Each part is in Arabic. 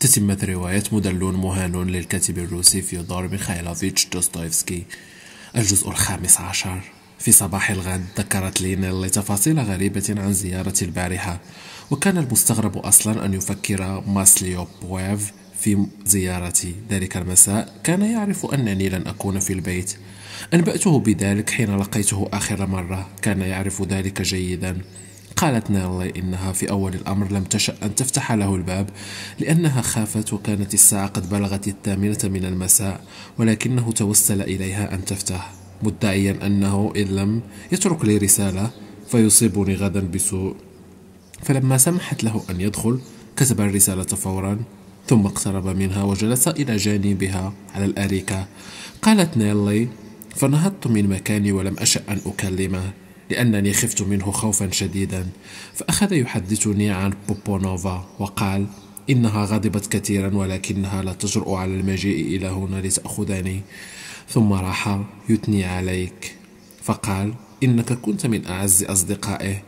تتمت رواية مدلون مهان للكاتب الروسي فيودور ميخايلوفيتش دوستويفسكي الجزء الخامس عشر في صباح الغد ذكرت لينيل تفاصيل غريبة عن زيارة البارحة وكان المستغرب أصلا أن يفكر ماسليو بويف في زيارتي ذلك المساء كان يعرف أنني لن أكون في البيت أنبأته بذلك حين لقيته آخر مرة كان يعرف ذلك جيدا قالت نالي إنها في أول الأمر لم تشأ أن تفتح له الباب لأنها خافت وكانت الساعة قد بلغت الثامنة من المساء ولكنه توسل إليها أن تفتح مدعيا أنه إن لم يترك لي رسالة فيصيبني غدا بسوء فلما سمحت له أن يدخل كتب الرسالة فورا ثم اقترب منها وجلس إلى جانبها على الأريكة قالت نيلي فنهضت من مكاني ولم أشأ أن أكلمه لأنني خفت منه خوفا شديدا فأخذ يحدثني عن بوبونوفا وقال إنها غضبت كثيرا ولكنها لا تجرؤ على المجيء إلى هنا لتأخذني ثم راح يثني عليك فقال إنك كنت من أعز أصدقائه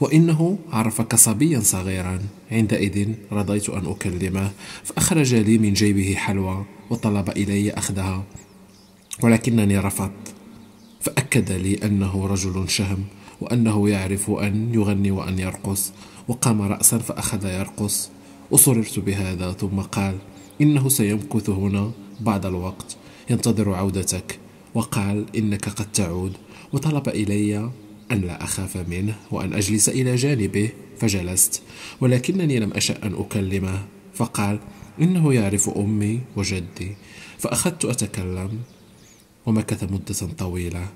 وإنه عرفك صبيا صغيرا عندئذ رضيت أن أكلمه فأخرج لي من جيبه حلوى وطلب إلي أخذها ولكنني رفضت فأكد لي أنه رجل شهم وأنه يعرف أن يغني وأن يرقص وقام رأسا فأخذ يرقص أصررت بهذا ثم قال إنه سيمكث هنا بعد الوقت ينتظر عودتك وقال إنك قد تعود وطلب إلي أن لا أخاف منه وأن أجلس إلى جانبه فجلست ولكنني لم أشأ أن أكلمه فقال إنه يعرف أمي وجدي فأخذت أتكلم ومكث مدة طويلة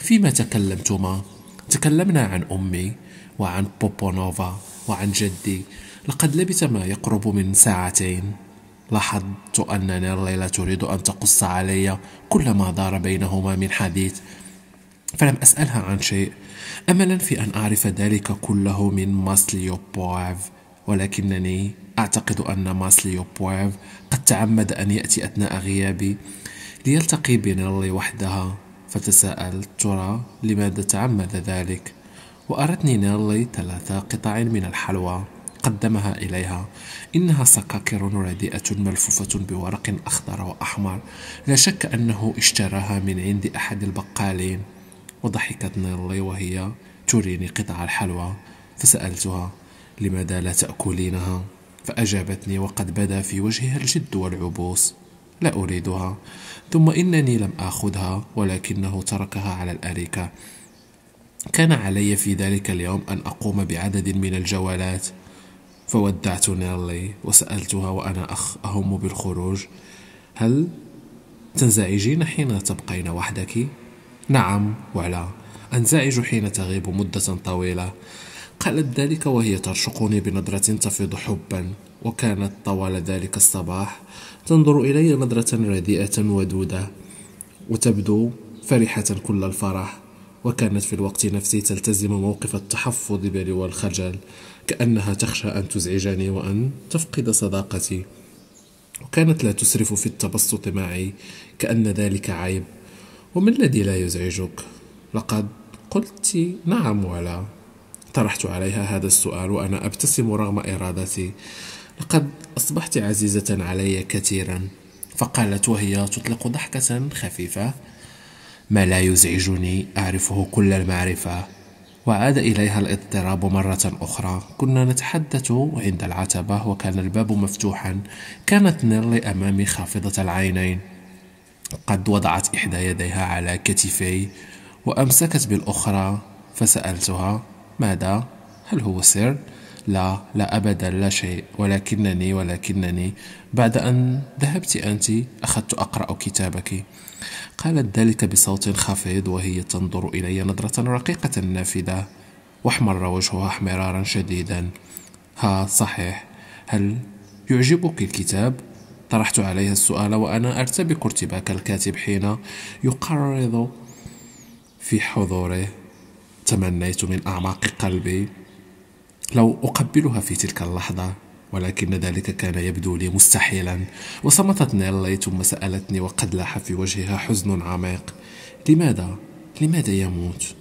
فيما تكلمتما تكلمنا عن أمي وعن بوبونوفا وعن جدي لقد لبث ما يقرب من ساعتين لاحظت أن نيرليلا تريد أن تقص علي كل ما دار بينهما من حديث فلم أسألها عن شيء أملا في أن أعرف ذلك كله من ماسليو بويف ولكنني أعتقد أن ماسليو بويف قد تعمد أن يأتي أثناء غيابي ليلتقي بنيرلي وحدها فتساءلت ترى لماذا تعمد ذلك وأرتني نيرلي ثلاثة قطع من الحلوى قدمها إليها إنها سكاكر رديئة ملفوفة بورق أخضر وأحمر لا شك أنه اشتراها من عند أحد البقالين وضحكت نيرلي وهي تريني قطع الحلوى فسألتها لماذا لا تأكلينها فأجابتني وقد بدا في وجهها الجد والعبوس لا أريدها ثم إنني لم آخذها ولكنه تركها على الأريكة كان علي في ذلك اليوم أن أقوم بعدد من الجوالات فودعت نيرلي وسألتها وأنا أخ أهم بالخروج هل تنزعجين حين تبقين وحدك؟ نعم ولا أنزعج حين تغيب مدة طويلة قالت ذلك وهي ترشقني بنظرة تفيض حبا وكانت طوال ذلك الصباح تنظر إلي نظرة رديئة ودودة وتبدو فرحة كل الفرح وكانت في الوقت نفسي تلتزم موقف التحفظ بل والخجل كأنها تخشى أن تزعجني وأن تفقد صداقتي وكانت لا تسرف في التبسط معي كأن ذلك عيب وما الذي لا يزعجك؟ لقد قلت نعم ولا طرحت عليها هذا السؤال وأنا أبتسم رغم إرادتي لقد أصبحت عزيزة علي كثيرا فقالت وهي تطلق ضحكة خفيفة ما لا يزعجني أعرفه كل المعرفة وعاد إليها الاضطراب مرة أخرى كنا نتحدث عند العتبة وكان الباب مفتوحا كانت نيرلي أمامي خافضة العينين قد وضعت إحدى يديها على كتفي وأمسكت بالأخرى فسألتها ماذا؟ هل هو سر؟ لا لا أبدا لا شيء ولكنني ولكنني بعد أن ذهبت أنت أخذت أقرأ كتابك قالت ذلك بصوت خفيض وهي تنظر إلي نظرة رقيقة نافذة واحمر وجهها احمرارا شديدا ها صحيح هل يعجبك الكتاب؟ طرحت عليها السؤال وأنا أرتبك ارتباك الكاتب حين يقرض في حضوره تمنيت من أعماق قلبي لو أقبلها في تلك اللحظة ولكن ذلك كان يبدو لي مستحيلا وصمتت نيلي ثم سألتني وقد لاح في وجهها حزن عميق لماذا؟ لماذا يموت؟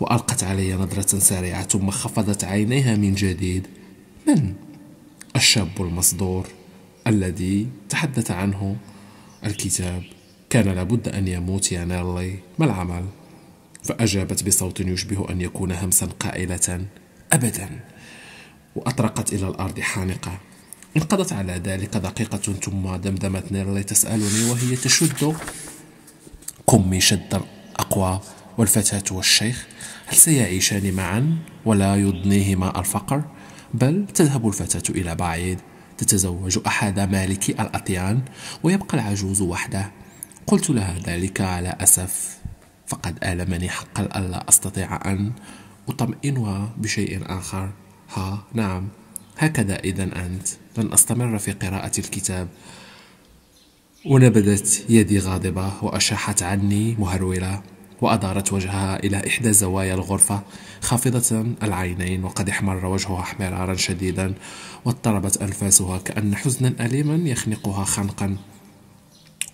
وألقت علي نظرة سريعة ثم خفضت عينيها من جديد من؟ الشاب المصدور الذي تحدث عنه الكتاب كان لابد أن يموت يا نيلي ما العمل؟ فأجابت بصوت يشبه أن يكون همسا قائلة أبدا وأطرقت إلى الأرض حانقة انقضت على ذلك دقيقة ثم دمدمت نيرلي تسألني وهي تشد قمي شدا أقوى والفتاة والشيخ هل سيعيشان معا ولا يضنيهما الفقر بل تذهب الفتاة إلى بعيد تتزوج أحد مالكي الأطيان ويبقى العجوز وحده قلت لها ذلك على أسف فقد آلمني حقا ألا أستطيع أن أطمئنها بشيء آخر ها نعم هكذا إذا أنت لن أستمر في قراءة الكتاب ونبذت يدي غاضبة وأشاحت عني مهرولة وأدارت وجهها إلى إحدى زوايا الغرفة خافضة العينين وقد احمر وجهها احمرارا شديدا واضطربت أنفاسها كأن حزنا أليما يخنقها خنقا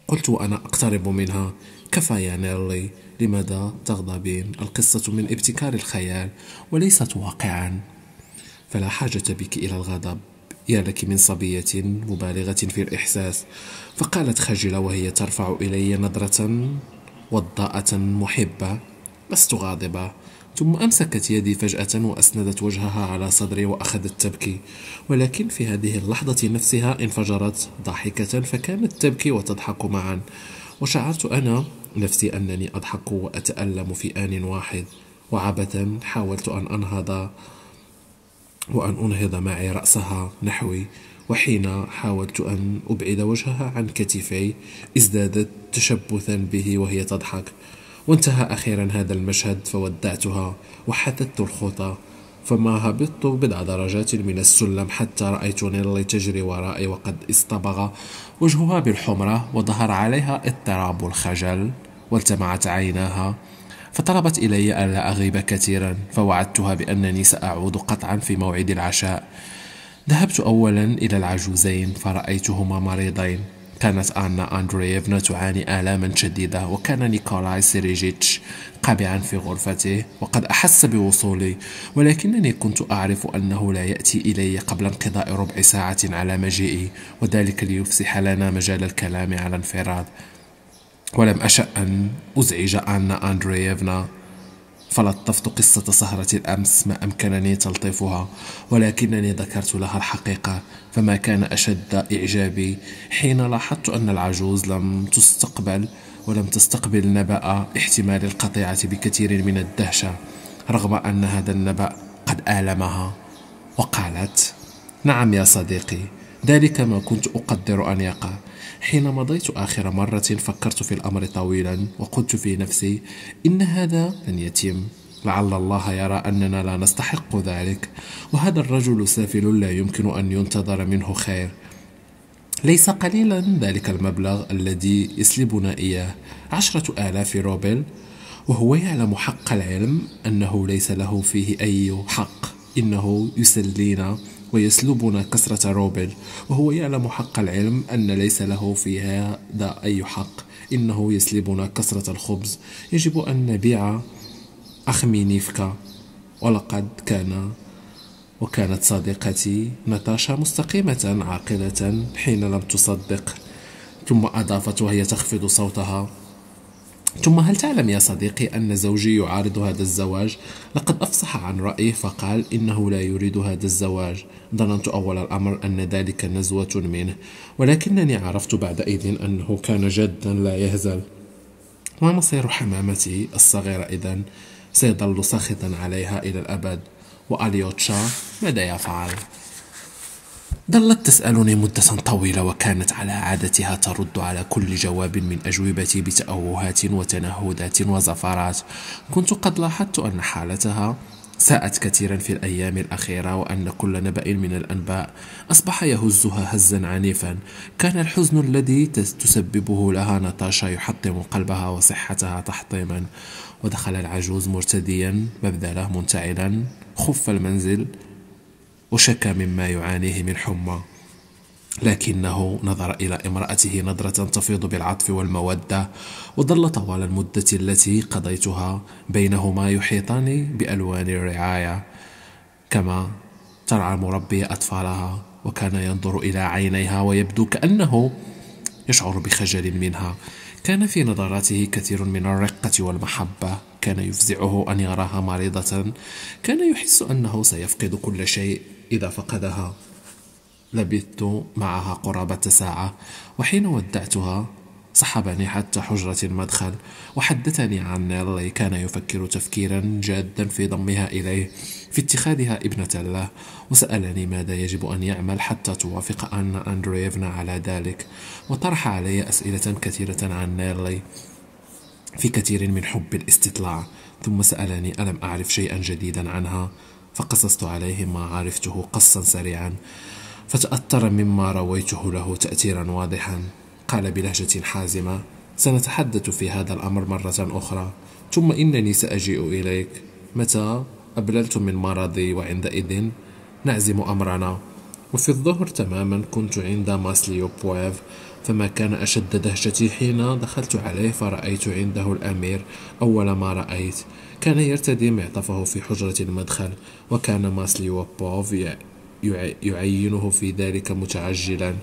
قلت وأنا أقترب منها كفى يا نيرلي لماذا تغضبين القصة من ابتكار الخيال وليست واقعا فلا حاجة بك إلى الغضب يا لك من صبية مبالغة في الإحساس فقالت خجلة وهي ترفع إلي نظرة وضاءة محبة لست غاضبة ثم أمسكت يدي فجأة وأسندت وجهها على صدري وأخذت تبكي ولكن في هذه اللحظة نفسها انفجرت ضاحكة فكانت تبكي وتضحك معا وشعرت أنا نفسي أنني أضحك وأتألم في آن واحد وعبثا حاولت أن أنهض وأن أنهض معي رأسها نحوي وحين حاولت أن أبعد وجهها عن كتفي ازدادت تشبثا به وهي تضحك وانتهى أخيرا هذا المشهد فودعتها وحددت الخطى فما هبطت بضع درجات من السلم حتى رأيت نيللي تجري ورائي وقد اصطبغ وجهها بالحمرة وظهر عليها اضطراب الخجل والتمعت عيناها فطلبت إلي ألا أغيب كثيرا فوعدتها بأنني سأعود قطعا في موعد العشاء ذهبت أولا إلى العجوزين فرأيتهما مريضين كانت آنا أندرييفنا تعاني آلاما شديدة وكان نيكولاي سيريجيتش قابعا في غرفته وقد أحس بوصولي ولكنني كنت أعرف أنه لا يأتي إلي قبل انقضاء ربع ساعة على مجيئي وذلك ليفسح لنا مجال الكلام على انفراد ولم أشأ أن أزعج آنا أندرييفنا فلطفت قصة سهرة الأمس ما أمكنني تلطيفها ولكنني ذكرت لها الحقيقة فما كان أشد إعجابي حين لاحظت أن العجوز لم تستقبل ولم تستقبل نبأ احتمال القطيعة بكثير من الدهشة رغم أن هذا النبأ قد آلمها وقالت نعم يا صديقي ذلك ما كنت أقدر أن يقع حين مضيت آخر مرة فكرت في الأمر طويلا وقلت في نفسي إن هذا لن يتم لعل الله يرى أننا لا نستحق ذلك وهذا الرجل سافل لا يمكن أن ينتظر منه خير ليس قليلا ذلك المبلغ الذي يسلبنا إياه عشرة آلاف روبل وهو يعلم حق العلم أنه ليس له فيه أي حق إنه يسلينا ويسلبنا كسرة روبل وهو يعلم حق العلم أن ليس له في هذا أي حق إنه يسلبنا كسرة الخبز يجب أن نبيع أخمي نيفكا ولقد كان وكانت صديقتي ناتاشا مستقيمة عاقلة حين لم تصدق ثم أضافت وهي تخفض صوتها ثم هل تعلم يا صديقي أن زوجي يعارض هذا الزواج؟ لقد أفصح عن رأيه فقال إنه لا يريد هذا الزواج ظننت أول الأمر أن ذلك نزوة منه ولكنني عرفت بعد إذن أنه كان جدا لا يهزل ما مصير حمامتي الصغيرة إذن؟ سيظل ساخطا عليها إلى الأبد وأليوتشا ماذا يفعل؟ ظلت تسألني مدة طويلة وكانت على عادتها ترد على كل جواب من أجوبتي بتأوهات وتنهدات وزفرات كنت قد لاحظت أن حالتها ساءت كثيرا في الأيام الأخيرة وأن كل نبأ من الأنباء أصبح يهزها هزا عنيفا كان الحزن الذي تسببه لها ناتاشا يحطم قلبها وصحتها تحطيما ودخل العجوز مرتديا مبذله منتعلا خف المنزل وشكى مما يعانيه من حمى لكنه نظر إلى امرأته نظرة تفيض بالعطف والمودة وظل طوال المدة التي قضيتها بينهما يحيطان بألوان الرعاية كما ترعى المربية أطفالها وكان ينظر إلى عينيها ويبدو كأنه يشعر بخجل منها كان في نظراته كثير من الرقة والمحبة كان يفزعه أن يراها مريضة كان يحس أنه سيفقد كل شيء إذا فقدها لبثت معها قرابة ساعة وحين ودعتها صحبني حتى حجرة المدخل وحدثني عن نيرلي كان يفكر تفكيرا جادا في ضمها إليه في اتخاذها ابنة له وسألني ماذا يجب أن يعمل حتى توافق أن أندريفنا على ذلك وطرح علي أسئلة كثيرة عن نيرلي في كثير من حب الاستطلاع ثم سألني ألم أعرف شيئا جديدا عنها فقصصت عليه ما عرفته قصا سريعا فتأثر مما رويته له تأثيرا واضحا قال بلهجة حازمة سنتحدث في هذا الأمر مرة أخرى ثم إنني سأجيء إليك متى أبللت من مرضي وعندئذ نعزم أمرنا وفي الظهر تماما كنت عند ماسليو بويف فما كان أشد دهشتي حين دخلت عليه فرأيت عنده الأمير أول ما رأيت كان يرتدي معطفه في حجرة المدخل وكان ماسليو بويف يعينه في ذلك متعجلا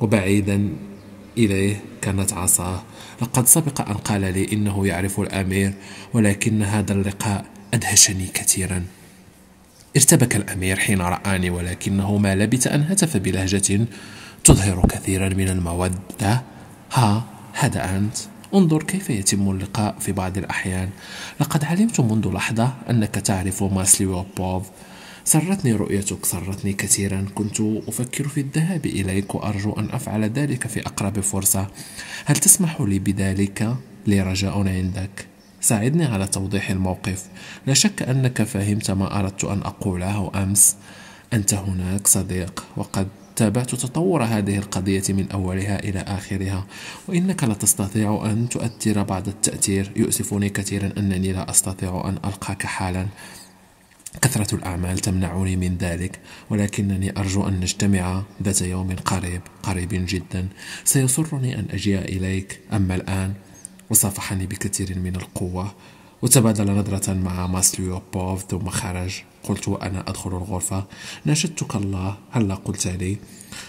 وبعيدا إليه كانت عصاه لقد سبق أن قال لي إنه يعرف الأمير ولكن هذا اللقاء أدهشني كثيرا ارتبك الأمير حين رآني ولكنه ما لبث أن هتف بلهجة تظهر كثيرا من المودة ها هذا أنت انظر كيف يتم اللقاء في بعض الأحيان لقد علمت منذ لحظة أنك تعرف ماسلي وبوف سرتني رؤيتك سرتني كثيرا كنت أفكر في الذهاب إليك وأرجو أن أفعل ذلك في أقرب فرصة هل تسمح لي بذلك؟ لي رجاء عندك ساعدني على توضيح الموقف لا شك أنك فهمت ما أردت أن أقوله أمس أنت هناك صديق وقد تابعت تطور هذه القضية من أولها إلى آخرها وإنك لا تستطيع أن تؤثر بعد التأثير يؤسفني كثيرا أنني لا أستطيع أن ألقاك حالا كثرة الأعمال تمنعني من ذلك ولكنني أرجو أن نجتمع ذات يوم قريب قريب جدا سيسرني أن أجيء إليك أما الآن وصافحني بكثير من القوة وتبادل نظرة مع ماسليوبوف ثم خرج قلت وأنا أدخل الغرفة ناشدتك الله هلا قلت لي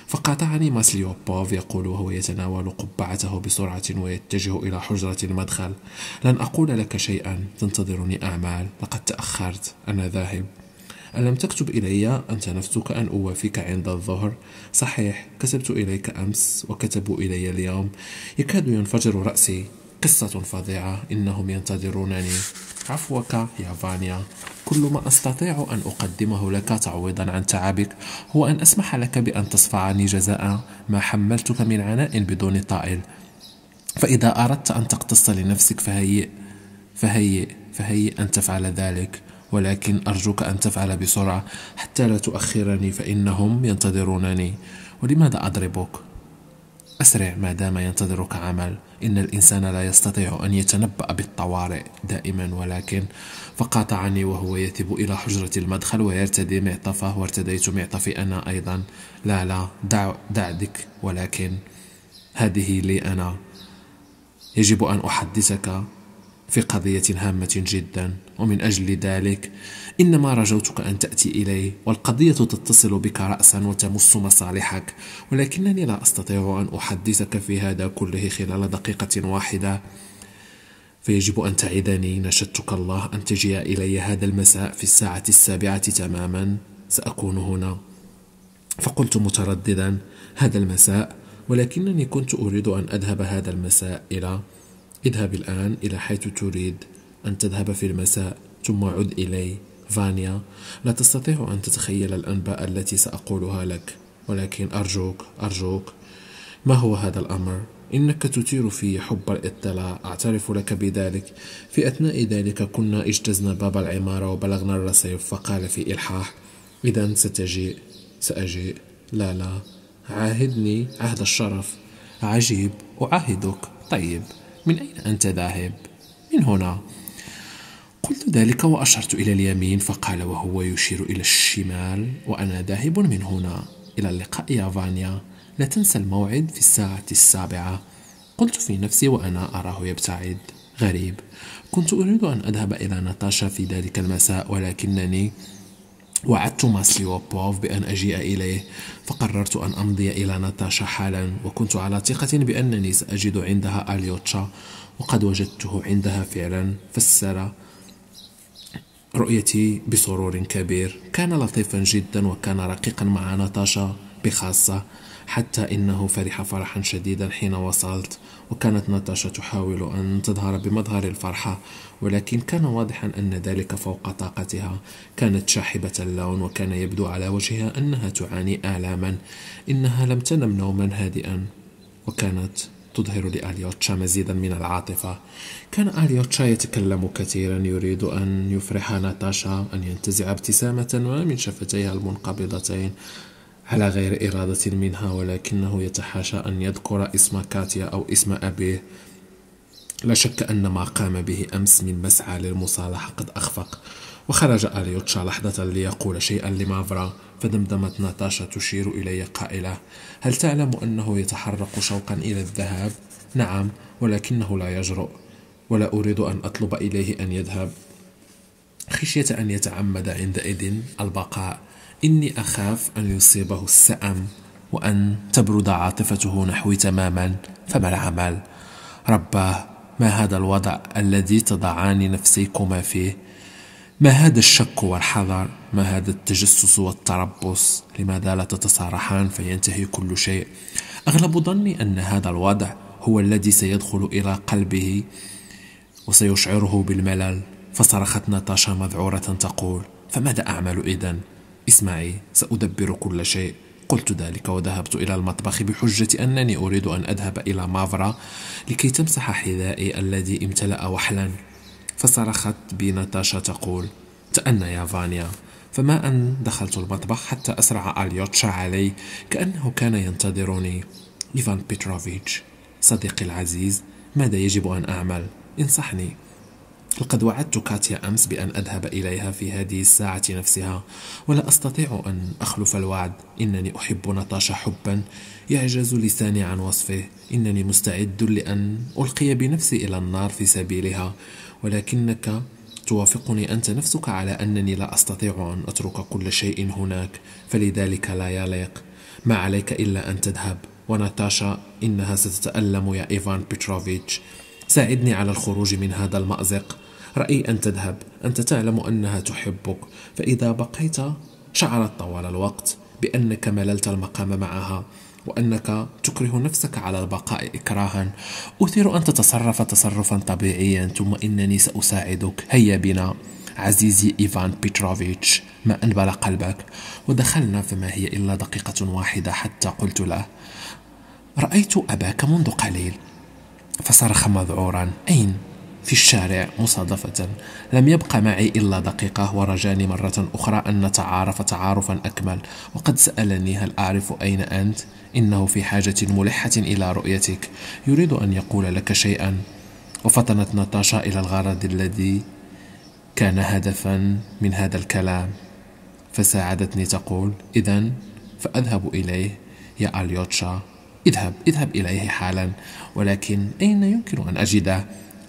فقاطعني ماسليوبوف يقول وهو يتناول قبعته بسرعة ويتجه إلى حجرة المدخل لن أقول لك شيئا تنتظرني أعمال لقد تأخرت أنا ذاهب ألم تكتب إلي أنت نفسك أن أوافيك عند الظهر؟ صحيح كتبت إليك أمس وكتبوا إلي اليوم يكاد ينفجر رأسي قصة فظيعة إنهم ينتظرونني عفوك يا فانيا كل ما أستطيع أن أقدمه لك تعويضا عن تعبك هو أن أسمح لك بأن تصفعني جزاء ما حملتك من عناء بدون طائل فإذا أردت أن تقتص لنفسك فهيئ فهيئ فهيئ أن تفعل ذلك ولكن أرجوك أن تفعل بسرعة حتى لا تؤخرني فإنهم ينتظرونني ولماذا أضربك؟ أسرع ما دام ينتظرك عمل إن الإنسان لا يستطيع أن يتنبأ بالطوارئ دائما ولكن فقاطعني وهو يثب إلى حجرة المدخل ويرتدي معطفه وارتديت معطفي أنا أيضا لا لا دع, دع ذك ولكن هذه لي أنا يجب أن أحدثك في قضية هامة جدا ومن أجل ذلك إنما رجوتك أن تأتي إلي والقضية تتصل بك رأسا وتمس مصالحك ولكنني لا أستطيع أن أحدثك في هذا كله خلال دقيقة واحدة فيجب أن تعدني نشدتك الله أن تجي إلي هذا المساء في الساعة السابعة تماما سأكون هنا فقلت مترددا هذا المساء ولكنني كنت أريد أن أذهب هذا المساء إلى اذهب الآن إلى حيث تريد أن تذهب في المساء ثم عد إلي فانيا لا تستطيع أن تتخيل الأنباء التي سأقولها لك ولكن أرجوك أرجوك ما هو هذا الأمر؟ إنك تثير في حب الاطلاع أعترف لك بذلك في أثناء ذلك كنا اجتزنا باب العمارة وبلغنا الرصيف فقال في إلحاح إذا ستجيء سأجيء لا لا عاهدني عهد الشرف عجيب أعاهدك طيب من أين أنت ذاهب؟ من هنا قلت ذلك وأشرت إلى اليمين فقال وهو يشير إلى الشمال وأنا ذاهب من هنا إلى اللقاء يا فانيا لا تنسى الموعد في الساعة السابعة قلت في نفسي وأنا أراه يبتعد غريب كنت أريد أن أذهب إلى ناتاشا في ذلك المساء ولكنني وعدت ماسليوبوف بأن أجيء إليه فقررت أن أمضي إلى ناتاشا حالا وكنت على ثقة بأنني سأجد عندها أليوتشا وقد وجدته عندها فعلا فسر رؤيتي بسرور كبير كان لطيفا جدا وكان رقيقا مع ناتاشا بخاصة حتى إنه فرح فرحا شديدا حين وصلت وكانت ناتاشا تحاول أن تظهر بمظهر الفرحة ولكن كان واضحا أن ذلك فوق طاقتها كانت شاحبة اللون وكان يبدو على وجهها أنها تعاني آلاما إنها لم تنم نوما هادئا وكانت تظهر لأليوتشا مزيدا من العاطفة كان أليوتشا يتكلم كثيرا يريد أن يفرح ناتاشا أن ينتزع ابتسامة ما من شفتيها المنقبضتين على غير إرادة منها ولكنه يتحاشى أن يذكر اسم كاتيا أو اسم أبيه لا شك أن ما قام به أمس من مسعى للمصالحة قد أخفق وخرج أليوتشا لحظة ليقول شيئا لمافرا فدمدمت ناتاشا تشير إلي قائلة هل تعلم أنه يتحرق شوقا إلى الذهاب؟ نعم ولكنه لا يجرؤ ولا أريد أن أطلب إليه أن يذهب خشية أن يتعمد عندئذ البقاء إني أخاف أن يصيبه السأم وأن تبرد عاطفته نحوي تماما فما العمل رباه ما هذا الوضع الذي تضعان نفسيكما فيه ما هذا الشك والحذر ما هذا التجسس والتربص لماذا لا تتصارحان فينتهي كل شيء أغلب ظني أن هذا الوضع هو الذي سيدخل إلى قلبه وسيشعره بالملل فصرخت ناتاشا مذعورة تقول فماذا أعمل إذن؟ اسمعي سأدبر كل شيء قلت ذلك وذهبت إلى المطبخ بحجة أنني أريد أن أذهب إلى مافرا لكي تمسح حذائي الذي امتلأ وحلا فصرخت بي ناتاشا تقول تأنى يا فانيا فما أن دخلت المطبخ حتى أسرع أليوتشا علي كأنه كان ينتظرني إيفان بيتروفيتش صديقي العزيز ماذا يجب أن أعمل؟ انصحني لقد وعدت كاتيا أمس بأن أذهب إليها في هذه الساعة نفسها ولا أستطيع أن أخلف الوعد إنني أحب ناتاشا حبا يعجز لساني عن وصفه إنني مستعد لأن ألقي بنفسي إلى النار في سبيلها ولكنك توافقني أنت نفسك على أنني لا أستطيع أن أترك كل شيء هناك فلذلك لا يليق ما عليك إلا أن تذهب وناتاشا إنها ستتألم يا إيفان بيتروفيتش ساعدني على الخروج من هذا المأزق رأيي أن تذهب أنت تعلم أنها تحبك فإذا بقيت شعرت طوال الوقت بأنك مللت المقام معها وأنك تكره نفسك على البقاء إكراها أثير أن تتصرف تصرفا طبيعيا ثم إنني سأساعدك هيا بنا عزيزي إيفان بيتروفيتش ما أنبل قلبك ودخلنا فما هي إلا دقيقة واحدة حتى قلت له رأيت أباك منذ قليل فصرخ مذعورا أين؟ في الشارع مصادفة لم يبقى معي إلا دقيقة ورجاني مرة أخرى أن نتعارف تعارفا أكمل وقد سألني هل أعرف أين أنت؟ إنه في حاجة ملحة إلى رؤيتك يريد أن يقول لك شيئا وفطنت ناتاشا إلى الغرض الذي كان هدفا من هذا الكلام فساعدتني تقول إذا فأذهب إليه يا أليوتشا اذهب اذهب إليه حالا ولكن أين يمكن أن أجده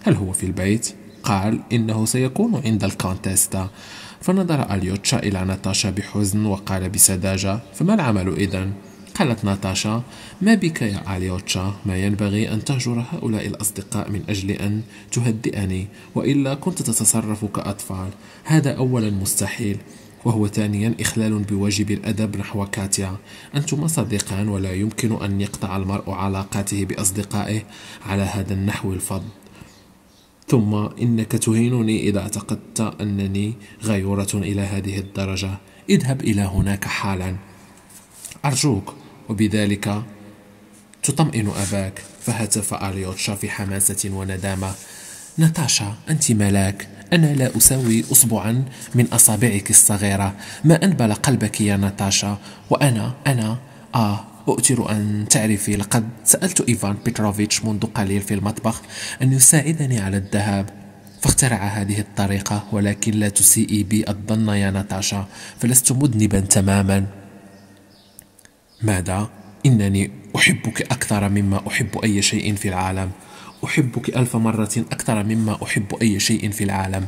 هل هو في البيت؟ قال إنه سيكون عند الكونتيستا فنظر أليوتشا إلى ناتاشا بحزن وقال بسذاجة فما العمل إذن؟ قالت ناتاشا ما بك يا أليوتشا ما ينبغي أن تهجر هؤلاء الأصدقاء من أجل أن تهدئني وإلا كنت تتصرف كأطفال هذا أولا مستحيل وهو ثانيا إخلال بواجب الأدب نحو كاتيا أنتما صديقان ولا يمكن أن يقطع المرء علاقاته بأصدقائه على هذا النحو الفض ثم إنك تهينني إذا اعتقدت أنني غيورة إلى هذه الدرجة اذهب إلى هناك حالا أرجوك وبذلك تطمئن أباك فهتف أليوتشا في حماسة وندامة ناتاشا أنت ملاك أنا لا أساوي أصبعا من أصابعك الصغيرة ما أنبل قلبك يا ناتاشا وأنا أنا آه أؤثر أن تعرفي لقد سألت إيفان بيتروفيتش منذ قليل في المطبخ أن يساعدني على الذهاب فاخترع هذه الطريقة ولكن لا تسيئي بي الظن يا ناتاشا فلست مذنبا تماما ماذا؟ إنني أحبك أكثر مما أحب أي شيء في العالم أحبك ألف مرة أكثر مما أحب أي شيء في العالم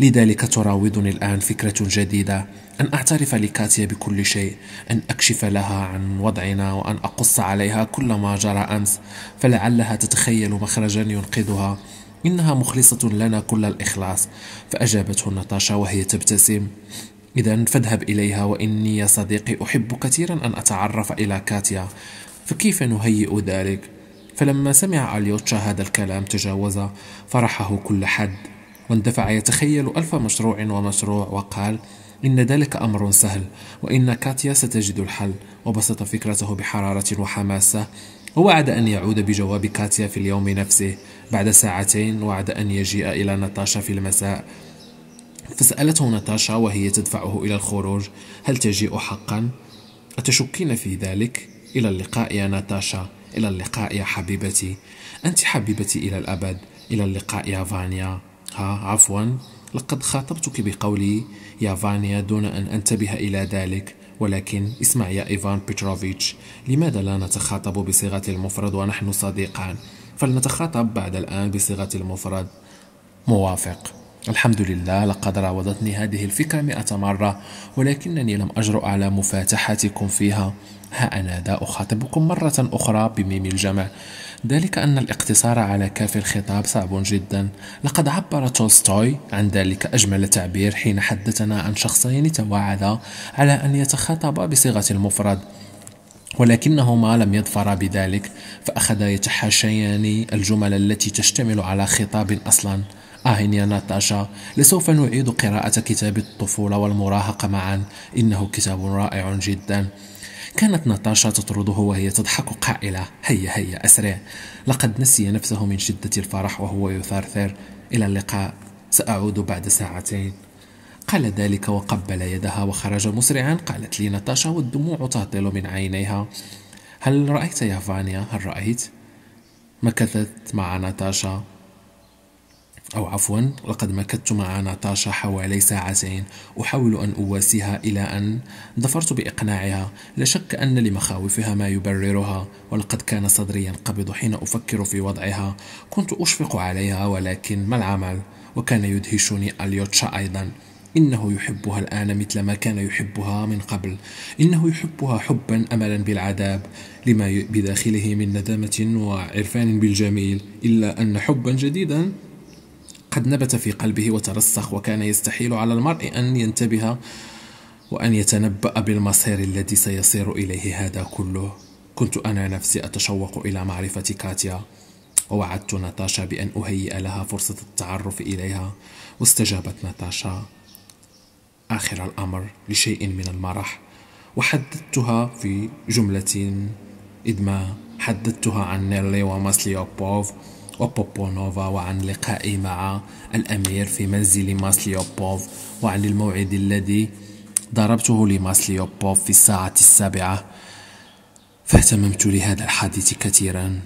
لذلك تراودني الآن فكرة جديدة أن أعترف لكاتيا بكل شيء أن أكشف لها عن وضعنا وأن أقص عليها كل ما جرى أمس فلعلها تتخيل مخرجا ينقذها إنها مخلصة لنا كل الإخلاص فأجابته ناتاشا وهي تبتسم إذا فاذهب إليها وإني يا صديقي أحب كثيرا أن أتعرف إلى كاتيا فكيف نهيئ ذلك؟ فلما سمع أليوتشا هذا الكلام تجاوز فرحه كل حد واندفع يتخيل ألف مشروع ومشروع وقال إن ذلك أمر سهل وإن كاتيا ستجد الحل وبسط فكرته بحرارة وحماسة ووعد أن يعود بجواب كاتيا في اليوم نفسه بعد ساعتين وعد أن يجيء إلى ناتاشا في المساء فسألته ناتاشا وهي تدفعه إلى الخروج هل تجيء حقا؟ أتشكين في ذلك؟ إلى اللقاء يا ناتاشا إلى اللقاء يا حبيبتي أنت حبيبتي إلى الأبد إلى اللقاء يا فانيا ها عفوا لقد خاطبتك بقولي يا فانيا دون أن أنتبه إلى ذلك ولكن اسمع يا إيفان بيتروفيتش لماذا لا نتخاطب بصيغة المفرد ونحن صديقان فلنتخاطب بعد الآن بصيغة المفرد موافق الحمد لله لقد راودتني هذه الفكرة مئة مرة ولكنني لم أجرؤ على مفاتحتكم فيها ها أنا ذا أخاطبكم مرة أخرى بميم الجمع ذلك أن الاقتصار على كاف الخطاب صعب جدا لقد عبر تولستوي عن ذلك أجمل تعبير حين حدثنا عن شخصين تواعدا على أن يتخاطبا بصيغة المفرد ولكنهما لم يظفرا بذلك فأخذا يتحاشيان الجمل التي تشتمل على خطاب أصلا آه يا ناتاشا لسوف نعيد قراءة كتاب الطفولة والمراهقة معا إنه كتاب رائع جدا كانت ناتاشا تطرده وهي تضحك قائلة هيا هيا أسرع لقد نسي نفسه من شدة الفرح وهو يثرثر إلى اللقاء سأعود بعد ساعتين قال ذلك وقبل يدها وخرج مسرعا قالت لي ناتاشا والدموع تهطل من عينيها هل رأيت يا فانيا هل رأيت مكثت مع ناتاشا أو عفوا لقد مكثت مع ناتاشا حوالي ساعتين أحاول أن أواسيها إلى أن ظفرت بإقناعها لا شك أن لمخاوفها ما يبررها ولقد كان صدري ينقبض حين أفكر في وضعها كنت أشفق عليها ولكن ما العمل وكان يدهشني أليوتشا أيضا إنه يحبها الآن مثل ما كان يحبها من قبل إنه يحبها حبا أملا بالعذاب لما بداخله من ندامة وعرفان بالجميل إلا أن حبا جديدا قد نبت في قلبه وترسخ وكان يستحيل على المرء أن ينتبه وأن يتنبأ بالمصير الذي سيصير إليه هذا كله كنت أنا نفسي أتشوق إلى معرفة كاتيا ووعدت ناتاشا بأن أهيئ لها فرصة التعرف إليها واستجابت ناتاشا آخر الأمر لشيء من المرح وحددتها في جملة إدما حددتها عن نيرلي وماسليوبوف وبوبونوفا وعن لقائي مع الأمير في منزل ماسليوبوف وعن الموعد الذي ضربته لماسليوبوف في الساعة السابعة فاهتممت لهذا الحادث كثيرا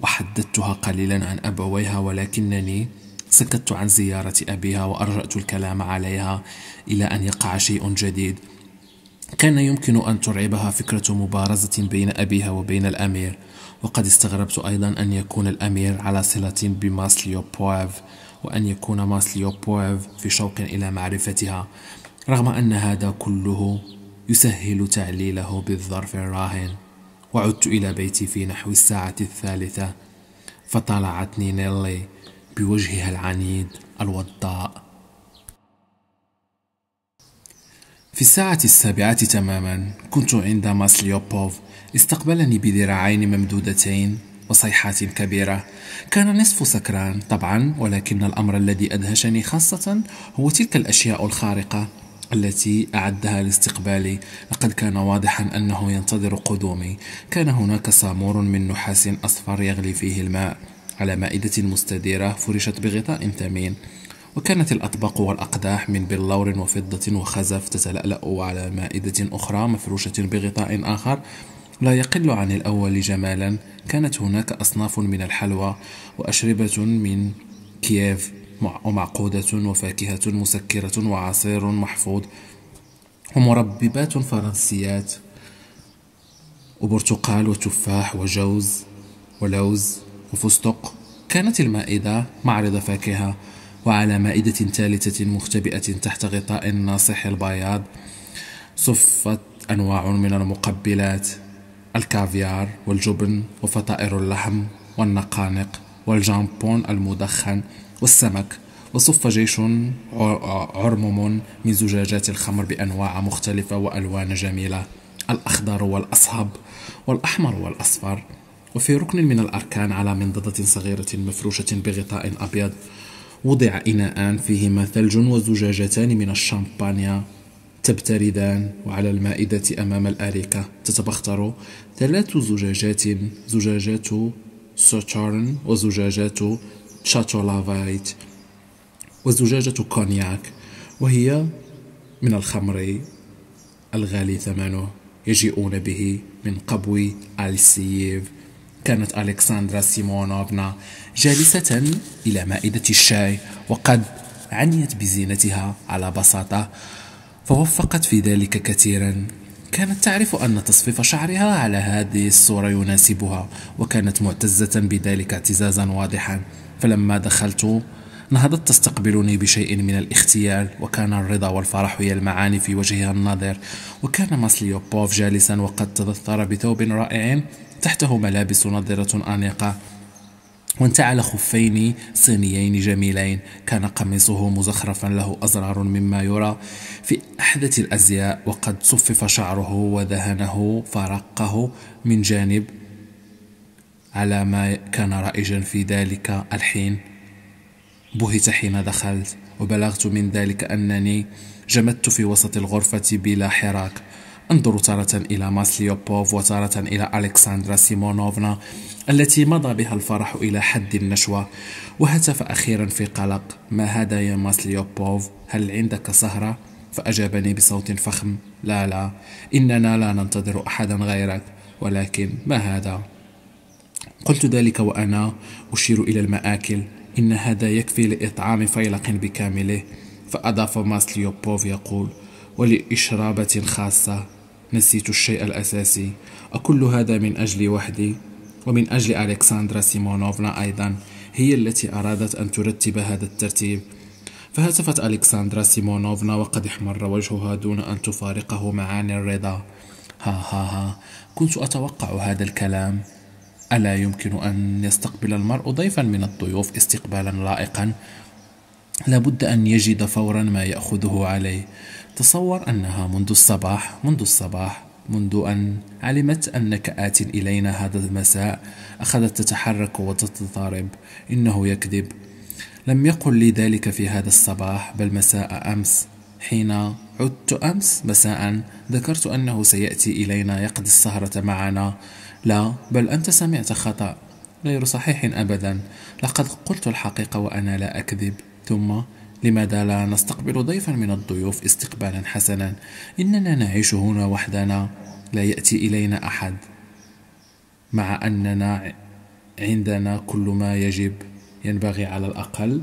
وحددتها قليلا عن أبويها ولكنني سكت عن زيارة أبيها وأرجأت الكلام عليها إلى أن يقع شيء جديد كان يمكن أن ترعبها فكرة مبارزة بين أبيها وبين الأمير وقد استغربت أيضا أن يكون الأمير على صلة بماسليو بويف وأن يكون ماسليو بويف في شوق إلى معرفتها رغم أن هذا كله يسهل تعليله بالظرف الراهن وعدت إلى بيتي في نحو الساعة الثالثة فطلعتني نيلي بوجهها العنيد الوضاء في الساعة السابعة تماما كنت عند ماسليوبوف استقبلني بذراعين ممدودتين وصيحات كبيرة كان نصف سكران طبعا ولكن الأمر الذي أدهشني خاصة هو تلك الأشياء الخارقة التي أعدها لاستقبالي لقد كان واضحا أنه ينتظر قدومي كان هناك سامور من نحاس أصفر يغلي فيه الماء على مائدة مستديرة فرشت بغطاء ثمين وكانت الأطباق والأقداح من بلور وفضة وخزف تتلألأ على مائدة أخرى مفروشة بغطاء آخر لا يقل عن الأول جمالا كانت هناك أصناف من الحلوى وأشربة من كييف ومعقودة وفاكهة مسكرة وعصير محفوظ ومرببات فرنسيات وبرتقال وتفاح وجوز ولوز وفستق كانت المائدة معرض فاكهة وعلى مائدة ثالثة مختبئة تحت غطاء ناصح البياض صفت أنواع من المقبلات الكافيار والجبن وفطائر اللحم والنقانق والجامبون المدخن والسمك وصف جيش عرمم من زجاجات الخمر بأنواع مختلفة وألوان جميلة الأخضر والأصهب والأحمر والأصفر وفي ركن من الأركان على منضدة صغيرة مفروشة بغطاء أبيض وضع إناءان فيهما ثلج وزجاجتان من الشامبانيا تبتردان وعلى المائدة أمام الأريكة تتبختر ثلاث زجاجات زجاجات سوتشارن وزجاجات شاتولافايت وزجاجة كونياك وهي من الخمر الغالي ثمنه يجيئون به من قبو السييف كانت ألكسندرا سيمونوفنا جالسة إلى مائدة الشاي وقد عنيت بزينتها على بساطة فوفقت في ذلك كثيرا كانت تعرف أن تصفيف شعرها على هذه الصورة يناسبها وكانت معتزة بذلك اعتزازا واضحا فلما دخلت نهضت تستقبلني بشيء من الاختيال وكان الرضا والفرح يلمعان في وجهها الناظر وكان ماسليوبوف جالسا وقد تذثر بثوب رائع تحته ملابس نظرة أنيقة وانتعل خفين صينيين جميلين كان قميصه مزخرفا له أزرار مما يرى في أحدث الأزياء وقد صفف شعره وذهنه فرقه من جانب على ما كان رائجا في ذلك الحين بهت حين دخلت وبلغت من ذلك أنني جمدت في وسط الغرفة بلا حراك انظروا تارة إلى ماسليوبوف وتارة إلى ألكسندرا سيمونوفنا التي مضى بها الفرح إلى حد النشوة وهتف أخيرا في قلق ما هذا يا ماسليوبوف هل عندك سهرة؟ فأجابني بصوت فخم لا لا إننا لا ننتظر أحدا غيرك ولكن ما هذا؟ قلت ذلك وأنا أشير إلى المآكل إن هذا يكفي لإطعام فيلق بكامله فأضاف ماسليوبوف يقول ولإشرابة خاصة نسيت الشيء الأساسي أكل هذا من أجلي وحدي ومن أجل ألكسندرا سيمونوفنا أيضا هي التي أرادت أن ترتب هذا الترتيب فهتفت ألكسندرا سيمونوفنا وقد احمر وجهها دون أن تفارقه معاني الرضا ها ها ها كنت أتوقع هذا الكلام ألا يمكن أن يستقبل المرء ضيفا من الضيوف استقبالا لائقا لابد أن يجد فورا ما يأخذه عليه تصور أنها منذ الصباح منذ الصباح منذ أن علمت أنك آت إلينا هذا المساء أخذت تتحرك وتتضارب إنه يكذب لم يقل لي ذلك في هذا الصباح بل مساء أمس حين عدت أمس مساء ذكرت أنه سيأتي إلينا يقضي السهرة معنا لا بل أنت سمعت خطأ غير صحيح أبدا لقد قلت الحقيقة وأنا لا أكذب ثم لماذا لا نستقبل ضيفا من الضيوف استقبالا حسنا إننا نعيش هنا وحدنا لا يأتي إلينا أحد مع أننا عندنا كل ما يجب ينبغي على الأقل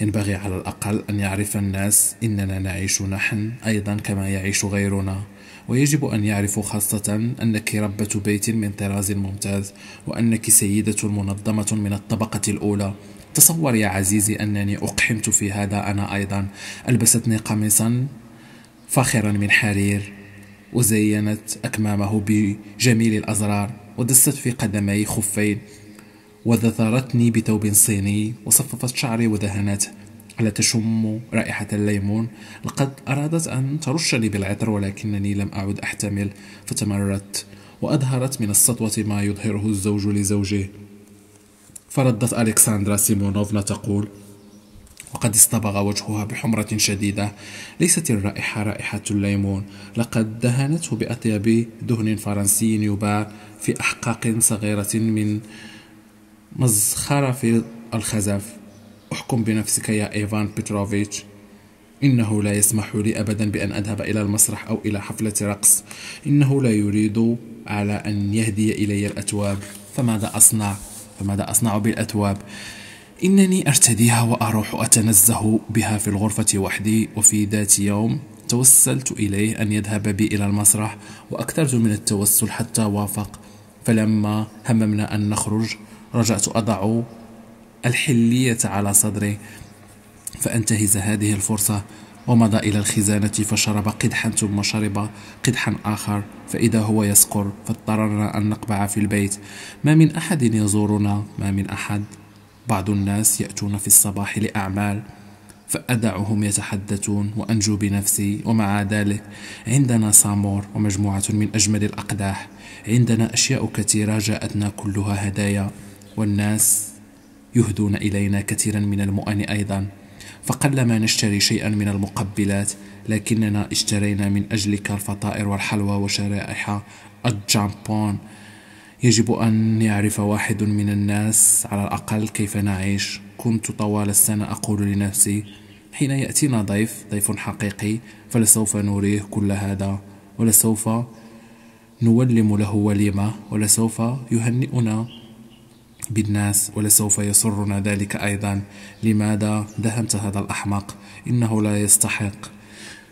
ينبغي على الأقل أن يعرف الناس إننا نعيش نحن أيضا كما يعيش غيرنا ويجب أن يعرفوا خاصة أنك ربة بيت من طراز ممتاز وأنك سيدة منظمة من الطبقة الأولى تصور يا عزيزي أنني أقحمت في هذا أنا أيضا ألبستني قميصا فاخرا من حرير وزينت أكمامه بجميل الأزرار ودست في قدمي خفين وذثرتني بثوب صيني وصففت شعري ودهنته لا تشم رائحة الليمون لقد أرادت أن ترشني بالعطر ولكنني لم أعد أحتمل فتمردت وأظهرت من السطوة ما يظهره الزوج لزوجه فردت ألكسندرا سيمونوفنا تقول وقد اصطبغ وجهها بحمرة شديدة ليست الرائحة رائحة الليمون لقد دهنته بأطيب دهن فرنسي يباع في أحقاق صغيرة من مزخرف الخزف احكم بنفسك يا إيفان بيتروفيتش إنه لا يسمح لي أبدا بأن أذهب إلى المسرح أو إلى حفلة رقص إنه لا يريد على أن يهدي إلي الأتواب فماذا أصنع؟ فماذا أصنع بالأثواب إنني أرتديها وأروح أتنزه بها في الغرفة وحدي وفي ذات يوم توسلت إليه أن يذهب بي إلى المسرح وأكثرت من التوسل حتى وافق فلما هممنا أن نخرج رجعت أضع الحلية على صدري فأنتهز هذه الفرصة ومضى إلى الخزانة فشرب قدحا ثم شرب قدحا آخر فإذا هو يسقر فاضطررنا أن نقبع في البيت ما من أحد يزورنا ما من أحد بعض الناس يأتون في الصباح لأعمال فأدعهم يتحدثون وأنجو بنفسي ومع ذلك عندنا سامور ومجموعة من أجمل الأقداح عندنا أشياء كثيرة جاءتنا كلها هدايا والناس يهدون إلينا كثيرا من المؤن أيضا فقلما نشتري شيئا من المقبلات لكننا اشترينا من أجلك الفطائر والحلوى وشرائح الجامبون يجب أن يعرف واحد من الناس على الأقل كيف نعيش كنت طوال السنة أقول لنفسي حين يأتينا ضيف ضيف حقيقي فلسوف نريه كل هذا ولسوف نولم له وليمة ولسوف يهنئنا بالناس ولسوف يسرنا ذلك أيضا لماذا دهمت هذا الأحمق إنه لا يستحق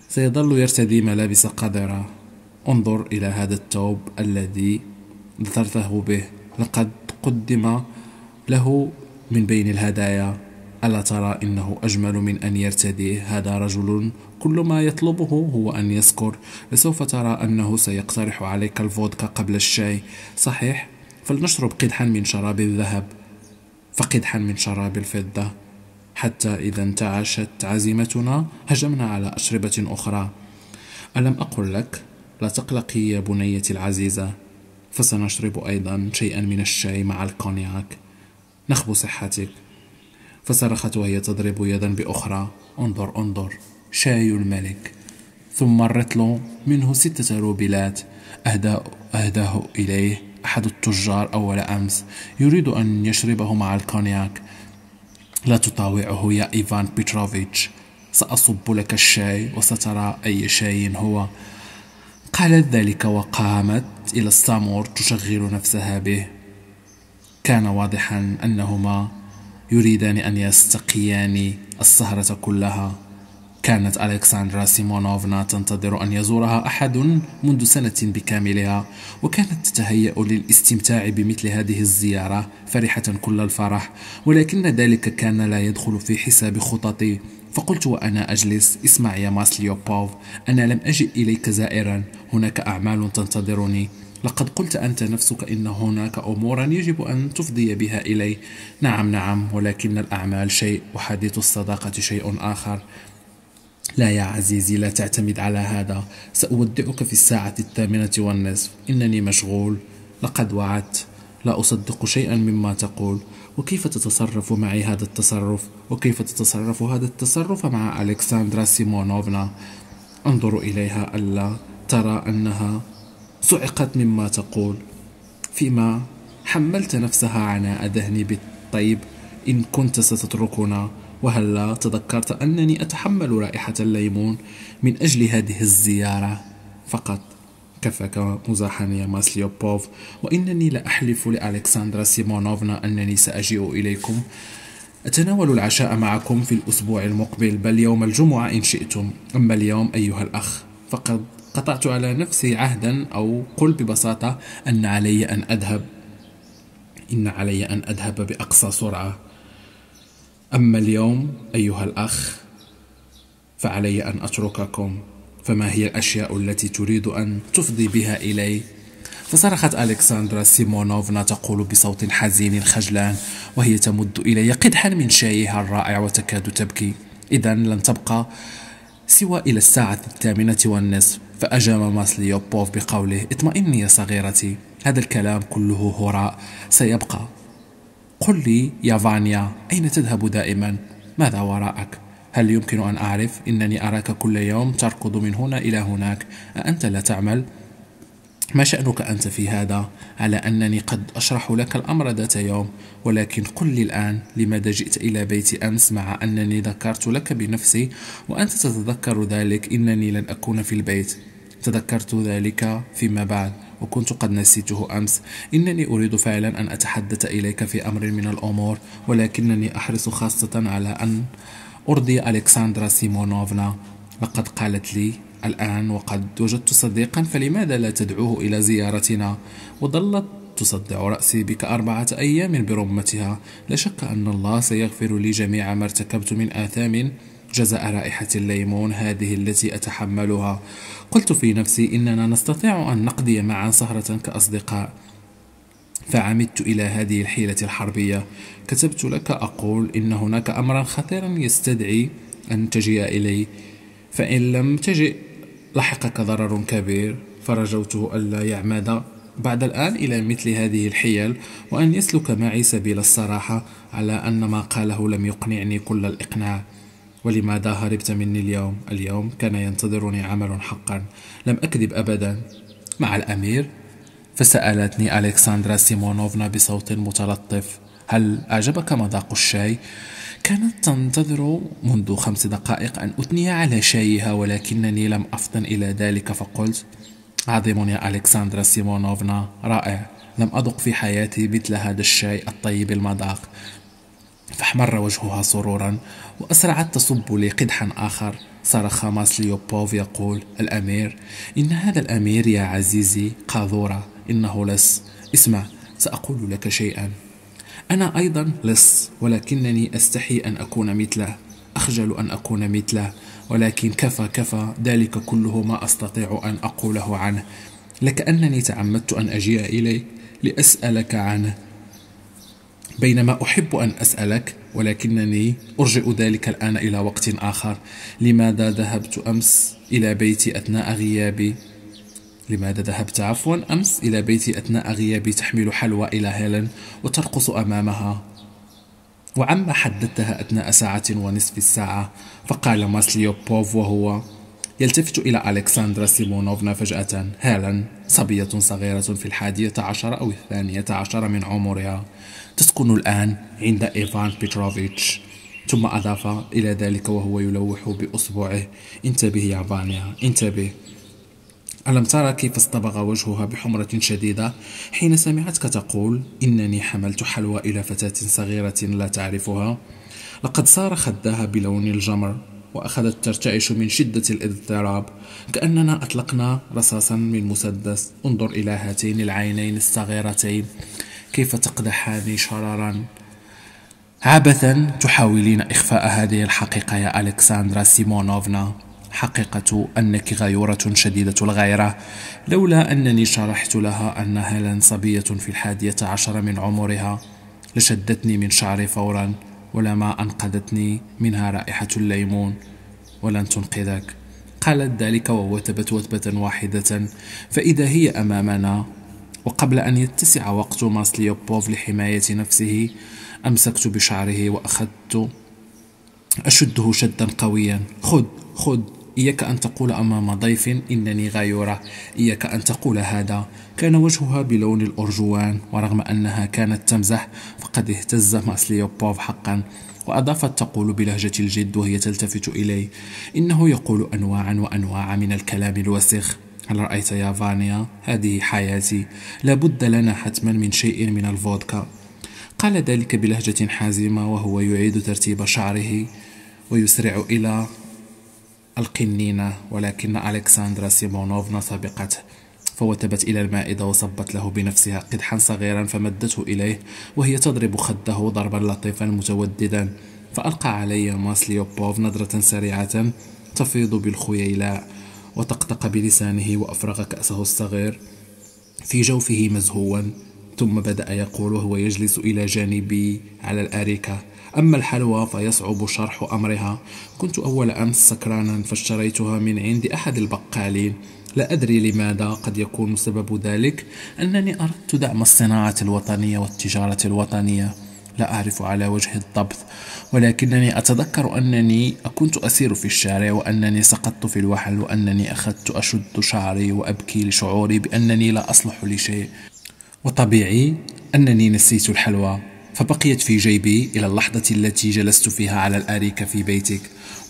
سيظل يرتدي ملابس قذرة انظر إلى هذا الثوب الذي ذكرته به لقد قدم له من بين الهدايا ألا ترى إنه أجمل من أن يرتديه هذا رجل كل ما يطلبه هو أن يسكر لسوف ترى أنه سيقترح عليك الفودكا قبل الشاي صحيح فلنشرب قدحا من شراب الذهب فقدحا من شراب الفضة حتى إذا انتعشت عزيمتنا هجمنا على أشربة أخرى ألم أقل لك لا تقلقي يا بنيتي العزيزة فسنشرب أيضا شيئا من الشاي مع الكونياك نخبو صحتك فصرخت وهي تضرب يدا بأخرى انظر انظر شاي الملك ثم الرتل منه ستة روبلات أهداه, أهداه إليه أحد التجار أول أمس يريد أن يشربه مع الكونياك لا تطاوعه يا إيفان بيتروفيتش سأصب لك الشاي وسترى أي شاي هو قالت ذلك وقامت إلى السامور تشغل نفسها به كان واضحا أنهما يريدان أن يستقيان السهرة كلها كانت ألكسندرا سيمونوفنا تنتظر أن يزورها أحد منذ سنة بكاملها وكانت تتهيأ للاستمتاع بمثل هذه الزيارة فرحة كل الفرح ولكن ذلك كان لا يدخل في حساب خططي فقلت وأنا أجلس اسمع يا ماسليوبوف أنا لم أجئ إليك زائرا هناك أعمال تنتظرني لقد قلت أنت نفسك إن هناك أمورا يجب أن تفضي بها إلي نعم نعم ولكن الأعمال شيء وحديث الصداقة شيء آخر لا يا عزيزي لا تعتمد على هذا سأودعك في الساعة الثامنة والنصف إنني مشغول لقد وعدت لا أصدق شيئا مما تقول وكيف تتصرف معي هذا التصرف وكيف تتصرف هذا التصرف مع ألكسندرا سيمونوفنا انظر إليها ألا ترى أنها صعقت مما تقول فيما حملت نفسها عناء ذهني بالطيب إن كنت ستتركنا وهلا تذكرت أنني أتحمل رائحة الليمون من أجل هذه الزيارة فقط كفاك مزاحا يا ماسليوبوف وإنني لا أحلف لألكسندرا سيمونوفنا أنني سأجيء إليكم أتناول العشاء معكم في الأسبوع المقبل بل يوم الجمعة إن شئتم أما اليوم أيها الأخ فقد قطعت على نفسي عهدا أو قل ببساطة أن علي أن أذهب إن علي أن أذهب بأقصى سرعة أما اليوم أيها الأخ فعلي أن أترككم فما هي الأشياء التي تريد أن تفضي بها إلي؟ فصرخت ألكسندرا سيمونوفنا تقول بصوت حزين خجلان وهي تمد إلي قدحا من شايها الرائع وتكاد تبكي إذا لن تبقى سوى إلى الساعة الثامنة والنصف فأجام ماسليوبوف بقوله اطمئني يا صغيرتي هذا الكلام كله هراء سيبقى قل لي يا فانيا أين تذهب دائما؟ ماذا وراءك؟ هل يمكن أن أعرف إنني أراك كل يوم تركض من هنا إلى هناك أأنت لا تعمل؟ ما شأنك أنت في هذا؟ على أنني قد أشرح لك الأمر ذات يوم ولكن قل لي الآن لماذا جئت إلى بيتي أمس مع أنني ذكرت لك بنفسي وأنت تتذكر ذلك إنني لن أكون في البيت تذكرت ذلك فيما بعد وكنت قد نسيته أمس إنني أريد فعلا أن أتحدث إليك في أمر من الأمور ولكنني أحرص خاصة على أن أرضي ألكسندرا سيمونوفنا لقد قالت لي الآن وقد وجدت صديقا فلماذا لا تدعوه إلى زيارتنا وظلت تصدع رأسي بك أربعة أيام برمتها لا شك أن الله سيغفر لي جميع ما ارتكبت من آثام جزاء رائحة الليمون هذه التي أتحملها قلت في نفسي إننا نستطيع أن نقضي معا سهرة كأصدقاء فعمدت إلى هذه الحيلة الحربية كتبت لك أقول إن هناك أمرا خطيرا يستدعي أن تجي إلي فإن لم تجئ لحقك ضرر كبير فرجوته ألا يعمد بعد الآن إلى مثل هذه الحيل وأن يسلك معي سبيل الصراحة على أن ما قاله لم يقنعني كل الإقناع ولماذا هربت مني اليوم؟ اليوم كان ينتظرني عمل حقا لم أكذب أبدا مع الأمير فسألتني ألكسندرا سيمونوفنا بصوت متلطف هل أعجبك مذاق الشاي؟ كانت تنتظر منذ خمس دقائق أن أثني على شايها ولكنني لم أفطن إلى ذلك فقلت عظيم يا ألكسندرا سيمونوفنا رائع لم أذق في حياتي مثل هذا الشاي الطيب المذاق فاحمر وجهها سرورا وأسرعت تصب لي قدحا آخر صرخ ماس ليوبوف يقول الأمير إن هذا الأمير يا عزيزي قاذورة إنه لص اسمع سأقول لك شيئا أنا أيضا لص ولكنني أستحي أن أكون مثله أخجل أن أكون مثله ولكن كفى كفى ذلك كله ما أستطيع أن أقوله عنه لكأنني تعمدت أن أجيء إليك لأسألك عنه بينما أحب أن أسألك ولكنني أرجئ ذلك الآن إلى وقت آخر لماذا ذهبت أمس إلى بيتي أثناء غيابي لماذا ذهبت عفوا أمس إلى بيتي أثناء غيابي تحمل حلوى إلى هيلين وترقص أمامها وعما حدثتها أثناء ساعة ونصف الساعة فقال ماسليوبوف وهو يلتفت إلى ألكسندرا سيمونوفنا فجأة هيلين صبية صغيرة في الحادية عشر أو الثانية عشر من عمرها تسكن الآن عند إيفان بيتروفيتش ثم أضاف إلى ذلك وهو يلوح بأصبعه انتبه يا فانيا انتبه ألم ترى كيف اصطبغ وجهها بحمرة شديدة حين سمعتك تقول إنني حملت حلوى إلى فتاة صغيرة لا تعرفها لقد صار خدها بلون الجمر وأخذت ترتعش من شدة الاضطراب كأننا أطلقنا رصاصا من مسدس انظر إلى هاتين العينين الصغيرتين كيف تقدحان شررا عبثا تحاولين إخفاء هذه الحقيقة يا ألكسندرا سيمونوفنا حقيقة أنك غيورة شديدة الغيرة لولا أنني شرحت لها أن هيلين صبية في الحادية عشر من عمرها لشدتني من شعري فورا ولما أنقذتني منها رائحة الليمون ولن تنقذك قالت ذلك ووثبت وثبة واحدة فإذا هي أمامنا وقبل أن يتسع وقت ماسليوبوف لحماية نفسه أمسكت بشعره وأخذت أشده شدا قويا خذ خذ إياك أن تقول أمام ضيف إنني غيورة إياك أن تقول هذا كان وجهها بلون الأرجوان ورغم أنها كانت تمزح فقد اهتز ماسليوبوف حقا وأضافت تقول بلهجة الجد وهي تلتفت إليه إنه يقول أنواعا وأنواع من الكلام الوسخ هل رأيت يا فانيا هذه حياتي لابد لنا حتما من شيء من الفودكا قال ذلك بلهجة حازمة وهو يعيد ترتيب شعره ويسرع إلى القنينة ولكن ألكسندرا سيمونوفنا سبقته فوتبت إلى المائدة وصبت له بنفسها قدحا صغيرا فمدته إليه وهي تضرب خده ضربا لطيفا متوددا فألقى علي ماسليوبوف نظرة سريعة تفيض بالخيلاء وطقطق بلسانه وأفرغ كأسه الصغير في جوفه مزهوا ثم بدأ يقول وهو يجلس إلى جانبي على الأريكة أما الحلوى فيصعب شرح أمرها كنت أول أمس سكرانا فاشتريتها من عند أحد البقالين لا أدري لماذا قد يكون سبب ذلك أنني أردت دعم الصناعة الوطنية والتجارة الوطنية لا أعرف على وجه الضبط ولكنني أتذكر أنني كنت أسير في الشارع وأنني سقطت في الوحل وأنني أخذت أشد شعري وأبكي لشعوري بأنني لا أصلح لشيء وطبيعي أنني نسيت الحلوى فبقيت في جيبي إلى اللحظة التي جلست فيها على الأريكة في بيتك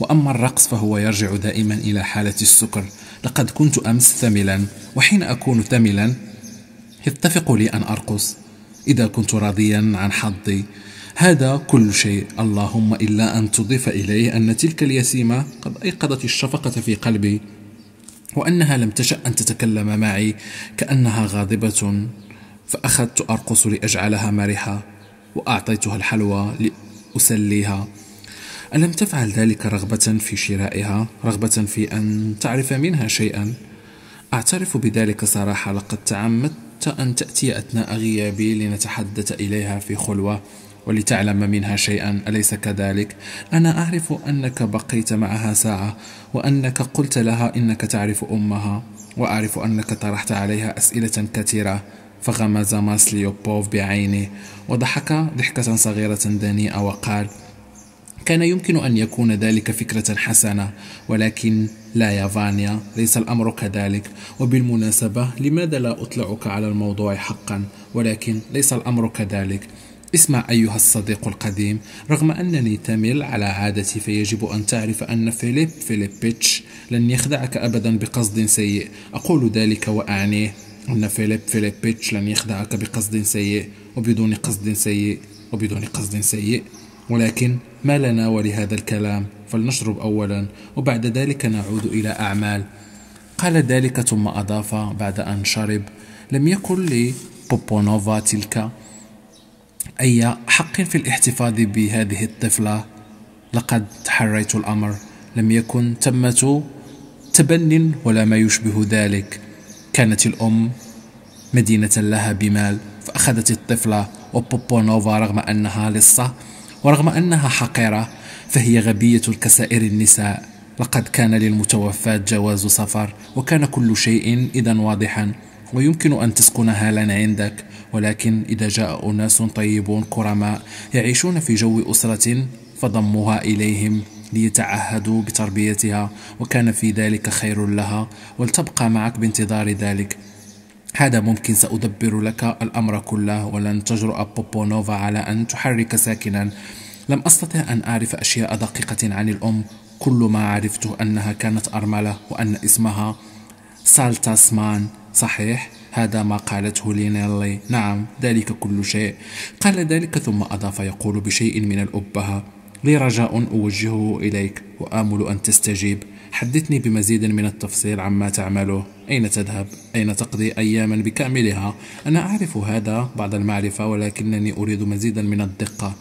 وأما الرقص فهو يرجع دائما إلى حالة السكر لقد كنت أمس ثملا وحين أكون ثملا يتفق لي أن أرقص إذا كنت راضيا عن حظي هذا كل شيء اللهم إلا أن تضيف إليه أن تلك اليتيمة قد أيقظت الشفقة في قلبي وأنها لم تشأ أن تتكلم معي كأنها غاضبة فأخذت أرقص لأجعلها مرحة وأعطيتها الحلوى لأسليها ألم تفعل ذلك رغبة في شرائها رغبة في أن تعرف منها شيئا أعترف بذلك صراحة لقد تعمدت أن تأتي أثناء غيابي لنتحدث إليها في خلوة ولتعلم منها شيئا أليس كذلك؟ أنا أعرف أنك بقيت معها ساعة وأنك قلت لها إنك تعرف أمها وأعرف أنك طرحت عليها أسئلة كثيرة فغمز ماسليوبوف بعينه وضحك ضحكة صغيرة دنيئة وقال كان يمكن أن يكون ذلك فكرة حسنة ولكن لا يا فانيا ليس الأمر كذلك وبالمناسبة لماذا لا أطلعك على الموضوع حقا ولكن ليس الأمر كذلك اسمع أيها الصديق القديم رغم أنني تمل على عادتي فيجب أن تعرف أن فيليب فيليبيتش لن يخدعك أبدا بقصد سيء أقول ذلك وأعنيه أن فيليب فيليبيتش لن يخدعك بقصد سيء وبدون قصد سيء وبدون قصد سيء ولكن ما لنا ولهذا الكلام فلنشرب أولا وبعد ذلك نعود إلى أعمال قال ذلك ثم أضاف بعد أن شرب لم يكن لبوبونوفا تلك أي حق في الاحتفاظ بهذه الطفلة لقد تحريت الأمر لم يكن ثمة تبن ولا ما يشبه ذلك كانت الأم مدينة لها بمال فأخذت الطفلة وبوبونوفا رغم أنها لصة ورغم أنها حقيرة فهي غبية كسائر النساء لقد كان للمتوفاة جواز سفر وكان كل شيء إذا واضحا ويمكن أن تسكنها لنا عندك ولكن إذا جاء أناس طيبون كرماء يعيشون في جو أسرة فضموها إليهم ليتعهدوا بتربيتها وكان في ذلك خير لها ولتبقى معك بانتظار ذلك هذا ممكن سأدبر لك الأمر كله ولن تجرؤ بوبونوفا على أن تحرك ساكنا لم أستطع أن أعرف أشياء دقيقة عن الأم كل ما عرفته أنها كانت أرملة وأن اسمها سالتاسمان صحيح هذا ما قالته لينيلي نعم ذلك كل شيء قال ذلك ثم أضاف يقول بشيء من الأبهة لي رجاء أوجهه إليك وآمل أن تستجيب حدثني بمزيد من التفصيل عما تعمله أين تذهب أين تقضي أياما بكاملها أنا أعرف هذا بعض المعرفة ولكنني أريد مزيدا من الدقة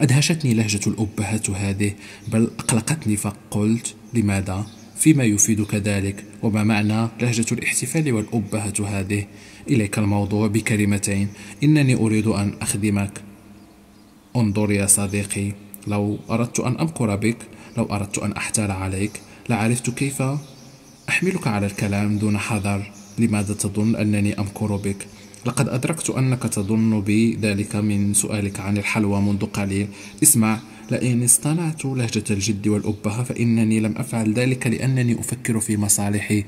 أدهشتني لهجة الأبهات هذه بل أقلقتني فقلت لماذا؟ فيما يفيدك ذلك وما معنى لهجة الاحتفال والأبهة هذه إليك الموضوع بكلمتين إنني أريد أن أخدمك انظر يا صديقي لو أردت أن أمكر بك لو أردت أن أحتال عليك لعرفت كيف أحملك على الكلام دون حذر لماذا تظن أنني أمكر بك لقد أدركت أنك تظن بي ذلك من سؤالك عن الحلوى منذ قليل اسمع لئن اصطنعت لهجة الجد والأبهة فإنني لم أفعل ذلك لأنني أفكر في مصالحي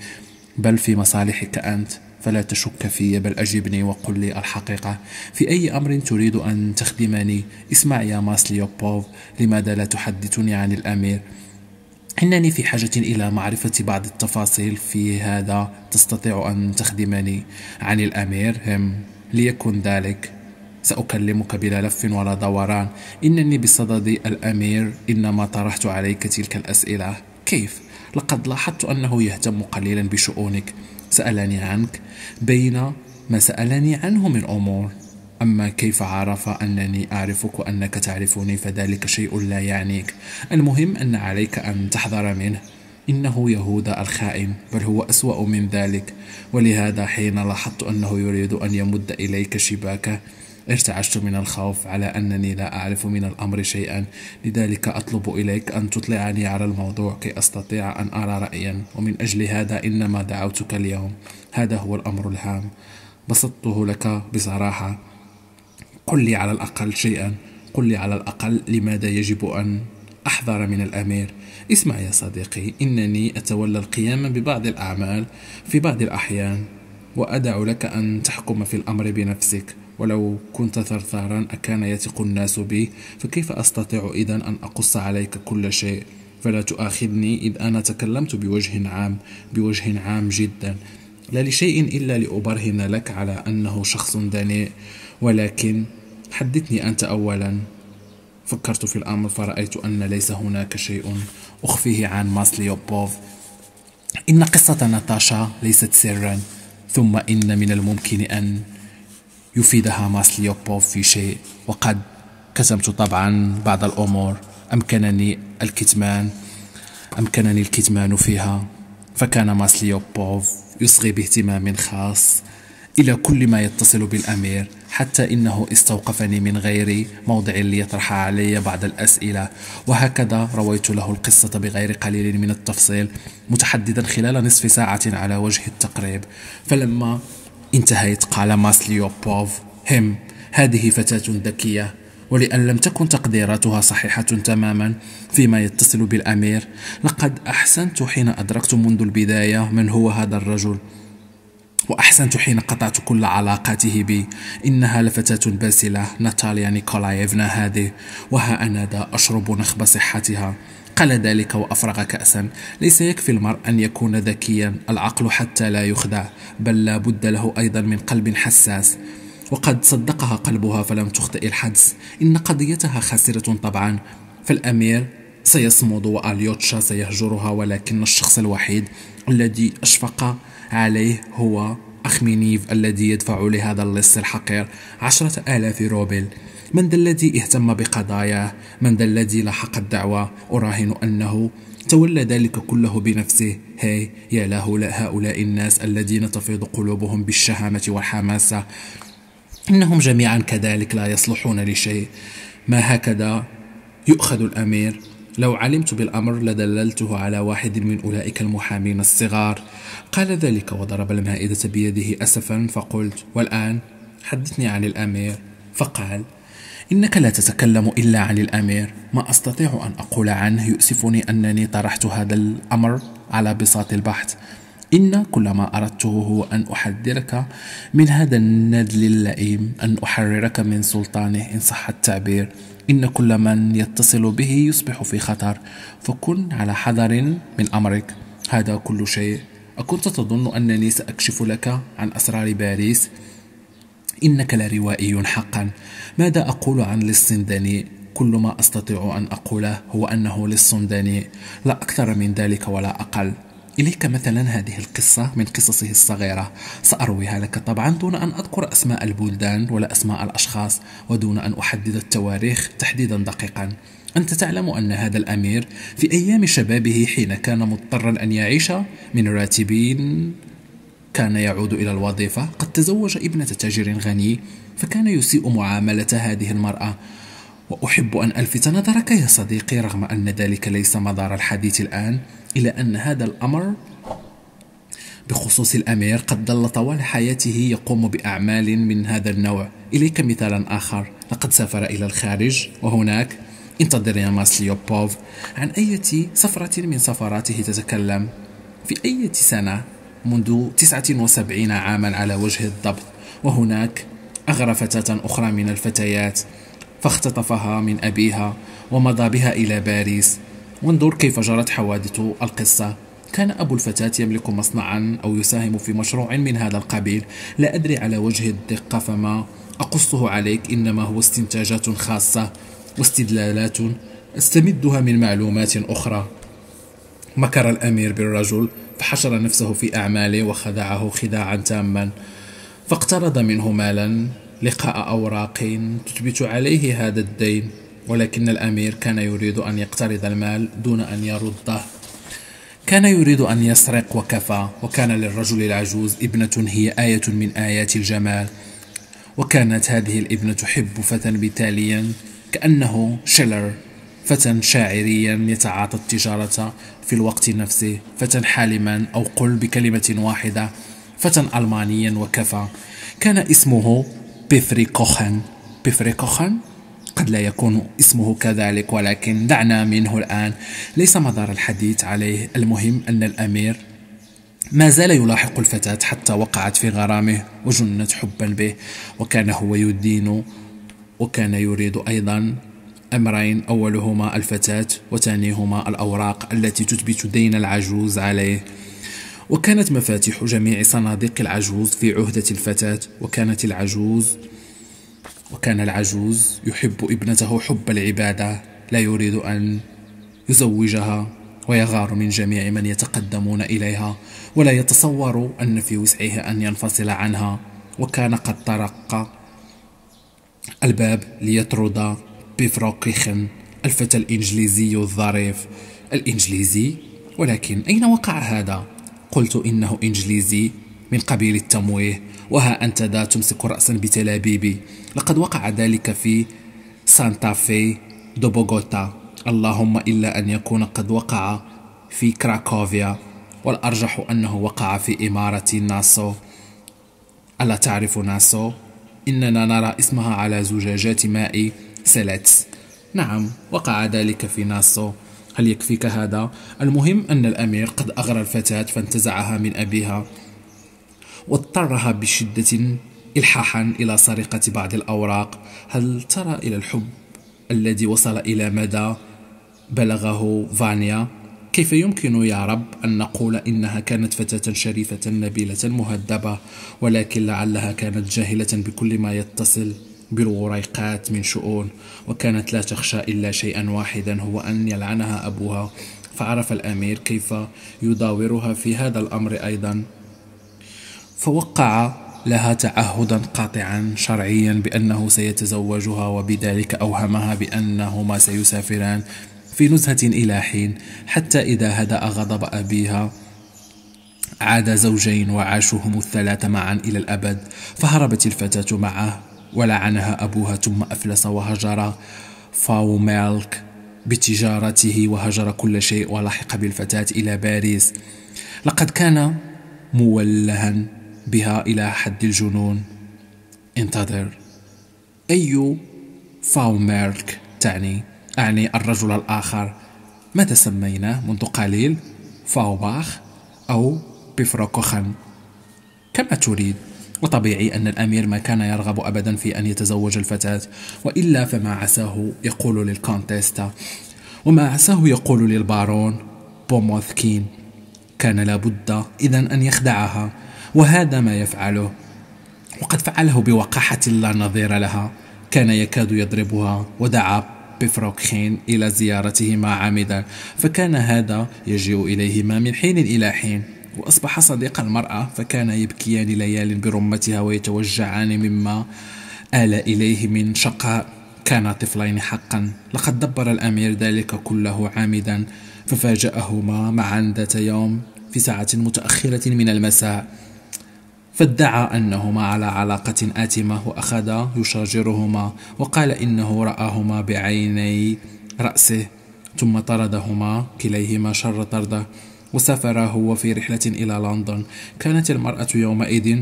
بل في مصالحك أنت فلا تشك في بل أجبني وقل لي الحقيقة في أي أمر تريد أن تخدمني اسمع يا ماسليوبوف لماذا لا تحدثني عن الأمير إنني في حاجة إلى معرفة بعض التفاصيل في هذا تستطيع أن تخدمني عن الأمير هم ليكن ذلك سأكلمك بلا لف ولا دوران إنني بصدد الأمير إنما طرحت عليك تلك الأسئلة كيف؟ لقد لاحظت أنه يهتم قليلا بشؤونك سألني عنك بين ما سألني عنه من أمور أما كيف عرف أنني أعرفك وأنك تعرفني فذلك شيء لا يعنيك المهم أن عليك أن تحذر منه إنه يهوذا الخائن بل هو أسوأ من ذلك ولهذا حين لاحظت أنه يريد أن يمد إليك شباكه ارتعشت من الخوف على أنني لا أعرف من الأمر شيئا لذلك أطلب إليك أن تطلعني على الموضوع كي أستطيع أن أرى رأيا ومن أجل هذا إنما دعوتك اليوم هذا هو الأمر الهام بسطته لك بصراحة قل لي على الأقل شيئا قل لي على الأقل لماذا يجب أن أحذر من الأمير اسمع يا صديقي إنني أتولى القيام ببعض الأعمال في بعض الأحيان وأدع لك أن تحكم في الأمر بنفسك ولو كنت ثرثارا أكان يثق الناس بي فكيف أستطيع إذا أن أقص عليك كل شيء فلا تؤاخذني إذ أنا تكلمت بوجه عام بوجه عام جدا لا لشيء إلا لأبرهن لك على أنه شخص دنيء ولكن حدثني أنت أولا فكرت في الأمر فرأيت أن ليس هناك شيء أخفيه عن ماسليوبوف إن قصة ناتاشا ليست سرا ثم إن من الممكن أن يفيدها ماسليوبوف في شيء وقد كتمت طبعا بعض الأمور أمكنني الكتمان أمكنني الكتمان فيها فكان ماسليوبوف يصغي باهتمام خاص إلى كل ما يتصل بالأمير حتى إنه استوقفني من غير موضع ليطرح علي بعض الأسئلة وهكذا رويت له القصة بغير قليل من التفصيل متحددا خلال نصف ساعة على وجه التقريب فلما انتهيت قال ماسليوبوف هم هذه فتاة ذكية ولأن لم تكن تقديراتها صحيحة تماما فيما يتصل بالأمير لقد أحسنت حين أدركت منذ البداية من هو هذا الرجل وأحسنت حين قطعت كل علاقاته بي إنها لفتاة باسلة ناتاليا نيكولايفنا هذه وها أنا ذا أشرب نخب صحتها قال ذلك وأفرغ كأسا ليس يكفي المرء أن يكون ذكيا العقل حتى لا يخدع بل لا بد له أيضا من قلب حساس وقد صدقها قلبها فلم تخطئ الحدس إن قضيتها خاسرة طبعا فالأمير سيصمد وأليوتشا سيهجرها ولكن الشخص الوحيد الذي أشفق عليه هو أخمينيف الذي يدفع لهذا اللص الحقير عشرة آلاف روبل من ذا الذي اهتم بقضاياه من ذا الذي لاحق الدعوة أراهن أنه تولى ذلك كله بنفسه هاي يا له هؤلاء الناس الذين تفيض قلوبهم بالشهامة والحماسة إنهم جميعا كذلك لا يصلحون لشيء ما هكذا يؤخذ الأمير لو علمت بالأمر لدللته على واحد من أولئك المحامين الصغار قال ذلك وضرب المائدة بيده أسفا فقلت والآن حدثني عن الأمير فقال إنك لا تتكلم إلا عن الأمير ما أستطيع أن أقول عنه يؤسفني أنني طرحت هذا الأمر على بساط البحث إن كل ما أردته هو أن أحذرك من هذا الندل اللئيم أن أحررك من سلطانه إن صح التعبير إن كل من يتصل به يصبح في خطر فكن على حذر من أمرك هذا كل شيء أكنت تظن أنني سأكشف لك عن أسرار باريس إنك لروائي حقا ماذا أقول عن للسنداني كل ما أستطيع أن أقوله هو أنه للسنداني لا أكثر من ذلك ولا أقل إليك مثلا هذه القصة من قصصه الصغيرة سأرويها لك طبعا دون أن أذكر أسماء البلدان ولا أسماء الأشخاص ودون أن أحدد التواريخ تحديدا دقيقا أنت تعلم أن هذا الأمير في أيام شبابه حين كان مضطرا أن يعيش من راتبين كان يعود إلى الوظيفة قد تزوج ابنة تاجر غني فكان يسيء معاملة هذه المرأة وأحب أن ألفت نظرك يا صديقي رغم أن ذلك ليس مدار الحديث الآن إلى أن هذا الأمر بخصوص الأمير قد ظل طوال حياته يقوم بأعمال من هذا النوع إليك مثالا آخر لقد سافر إلى الخارج وهناك انتظر يا ماسليوبوف عن أي سفرة من سفراته تتكلم في أي سنة منذ 79 عاما على وجه الضبط وهناك أغرى فتاة أخرى من الفتيات فاختطفها من أبيها ومضى بها إلى باريس وانظر كيف جرت حوادث القصة كان أبو الفتاة يملك مصنعا أو يساهم في مشروع من هذا القبيل لا أدري على وجه الدقة فما أقصه عليك إنما هو استنتاجات خاصة واستدلالات أستمدها من معلومات أخرى مكر الأمير بالرجل فحشر نفسه في أعماله وخدعه خداعا تاما فاقترض منه مالا لقاء أوراق تثبت عليه هذا الدين ولكن الأمير كان يريد أن يقترض المال دون أن يرده كان يريد أن يسرق وكفى وكان للرجل العجوز ابنة هي آية من آيات الجمال وكانت هذه الابنة تحب فتى بتاليا كأنه شيلر فتى شاعريا يتعاطى التجارة في الوقت نفسه فتى حالما أو قل بكلمة واحدة فتى ألمانيا وكفى كان اسمه بيفري كوخن بيفري كوخن قد لا يكون اسمه كذلك ولكن دعنا منه الآن ليس مدار الحديث عليه المهم أن الأمير ما زال يلاحق الفتاة حتى وقعت في غرامه وجنت حبا به وكان هو يدين وكان يريد أيضا أمرين أولهما الفتاة وثانيهما الأوراق التي تثبت دين العجوز عليه وكانت مفاتيح جميع صناديق العجوز في عهدة الفتاة وكانت العجوز وكان العجوز يحب ابنته حب العبادة لا يريد أن يزوجها ويغار من جميع من يتقدمون إليها ولا يتصور أن في وسعه أن ينفصل عنها وكان قد طرق الباب ليطرد بيفروكيخن الفتى الإنجليزي الظريف الإنجليزي ولكن أين وقع هذا؟ قلت إنه إنجليزي من قبيل التمويه وها أنت ذا تمسك رأسا بتلابيبي لقد وقع ذلك في سانتا في دو بوغوتا اللهم إلا أن يكون قد وقع في كراكوفيا والأرجح أنه وقع في إمارة ناسو ألا تعرف ناسو؟ إننا نرى اسمها على زجاجات ماء سلت نعم وقع ذلك في ناسو هل يكفيك هذا؟ المهم أن الأمير قد أغرى الفتاة فانتزعها من أبيها واضطرها بشدة إلحاحا إلى سرقة بعض الأوراق هل ترى إلى الحب الذي وصل إلى مدى بلغه فانيا كيف يمكن يا رب أن نقول إنها كانت فتاة شريفة نبيلة مهذبة ولكن لعلها كانت جاهلة بكل ما يتصل بالوريقات من شؤون وكانت لا تخشى إلا شيئا واحدا هو أن يلعنها أبوها فعرف الأمير كيف يداورها في هذا الأمر أيضا فوقع لها تعهدا قاطعا شرعيا بأنه سيتزوجها وبذلك أوهمها بأنهما سيسافران في نزهة إلى حين حتى إذا هدأ غضب أبيها عاد زوجين وعاشوهم الثلاث معا إلى الأبد فهربت الفتاة معه ولعنها أبوها ثم أفلس وهجر فاو مالك بتجارته وهجر كل شيء ولحق بالفتاة إلى باريس لقد كان مولها بها إلى حد الجنون انتظر أي فاو مالك تعني أعني الرجل الآخر ماذا سميناه منذ قليل فاوباخ أو بفروكوخن كما تريد وطبيعي أن الأمير ما كان يرغب أبدا في أن يتزوج الفتاة وإلا فما عساه يقول للكونتيستا وما عساه يقول للبارون بوموثكين كان لابد إذا أن يخدعها وهذا ما يفعله وقد فعله بوقاحة لا نظير لها كان يكاد يضربها ودعا بفروكخين إلى زيارتهما عامدا فكان هذا يجيء إليهما من حين إلى حين وأصبح صديق المرأة فكان يبكيان ليال برمتها ويتوجعان مما آل إليه من شقاء كانا طفلين حقا لقد دبر الأمير ذلك كله عامدا ففاجأهما معا ذات يوم في ساعة متأخرة من المساء فادعى أنهما على علاقة آتمة وأخذ يشاجرهما وقال إنه رآهما بعيني رأسه ثم طردهما كليهما شر طرده وسافر هو في رحلة إلى لندن كانت المرأة يومئذ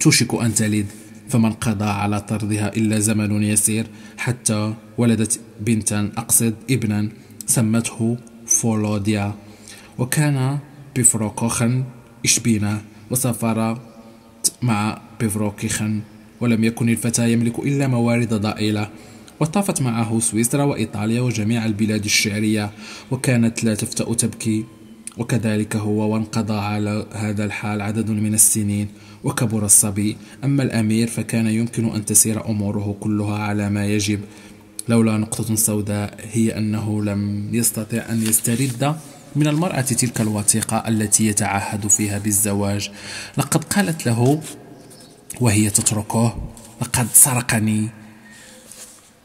توشك أن تلد فما انقضى على طردها إلا زمن يسير حتى ولدت بنتا أقصد ابنا سمته فولوديا وكان بفروكوخن إشبينا وسافر مع بفروكيخن ولم يكن الفتى يملك إلا موارد ضئيلة وطافت معه سويسرا وإيطاليا وجميع البلاد الشعرية وكانت لا تفتأ تبكي وكذلك هو وانقضى على هذا الحال عدد من السنين وكبر الصبي أما الأمير فكان يمكن أن تسير أموره كلها على ما يجب لولا نقطة سوداء هي أنه لم يستطع أن يسترد من المرأة تلك الوثيقة التي يتعهد فيها بالزواج لقد قالت له وهي تتركه لقد سرقني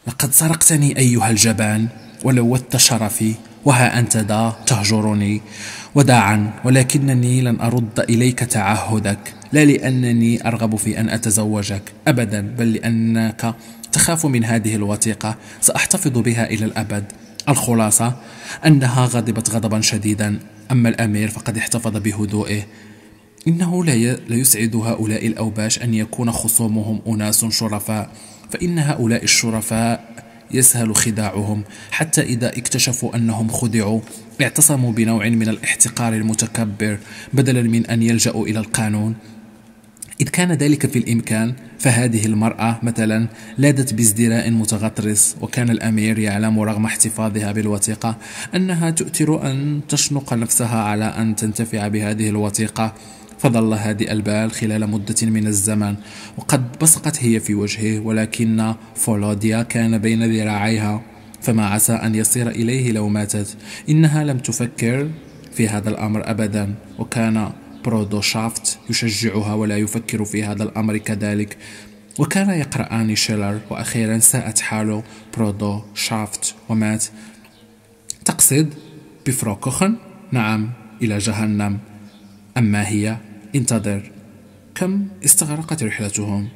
لقد سرقتني أيها الجبان ولوت شرفي وها أنت ذا تهجرني وداعا ولكنني لن أرد إليك تعهدك لا لأنني أرغب في أن أتزوجك أبدا بل لأنك تخاف من هذه الوثيقة سأحتفظ بها إلى الأبد الخلاصة أنها غضبت غضبا شديدا أما الأمير فقد احتفظ بهدوئه إنه لا يسعد هؤلاء الأوباش أن يكون خصومهم أناس شرفاء فإن هؤلاء الشرفاء يسهل خداعهم حتى إذا اكتشفوا أنهم خدعوا اعتصموا بنوع من الاحتقار المتكبر بدلا من أن يلجأوا إلى القانون إذ كان ذلك في الإمكان فهذه المرأة مثلا لادت بازدراء متغطرس وكان الأمير يعلم رغم احتفاظها بالوثيقة أنها تؤثر أن تشنق نفسها على أن تنتفع بهذه الوثيقة فظل هادئ البال خلال مدة من الزمن وقد بصقت هي في وجهه ولكن فولوديا كان بين ذراعيها فما عسى أن يصير إليه لو ماتت إنها لم تفكر في هذا الأمر أبدا وكان برودوشافت يشجعها ولا يفكر في هذا الأمر كذلك وكان يقرآن شيلر وأخيرا ساءت حاله برودو شافت ومات تقصد بفروكوخن؟ نعم إلى جهنم أما هي انتظر كم استغرقت رحلتهم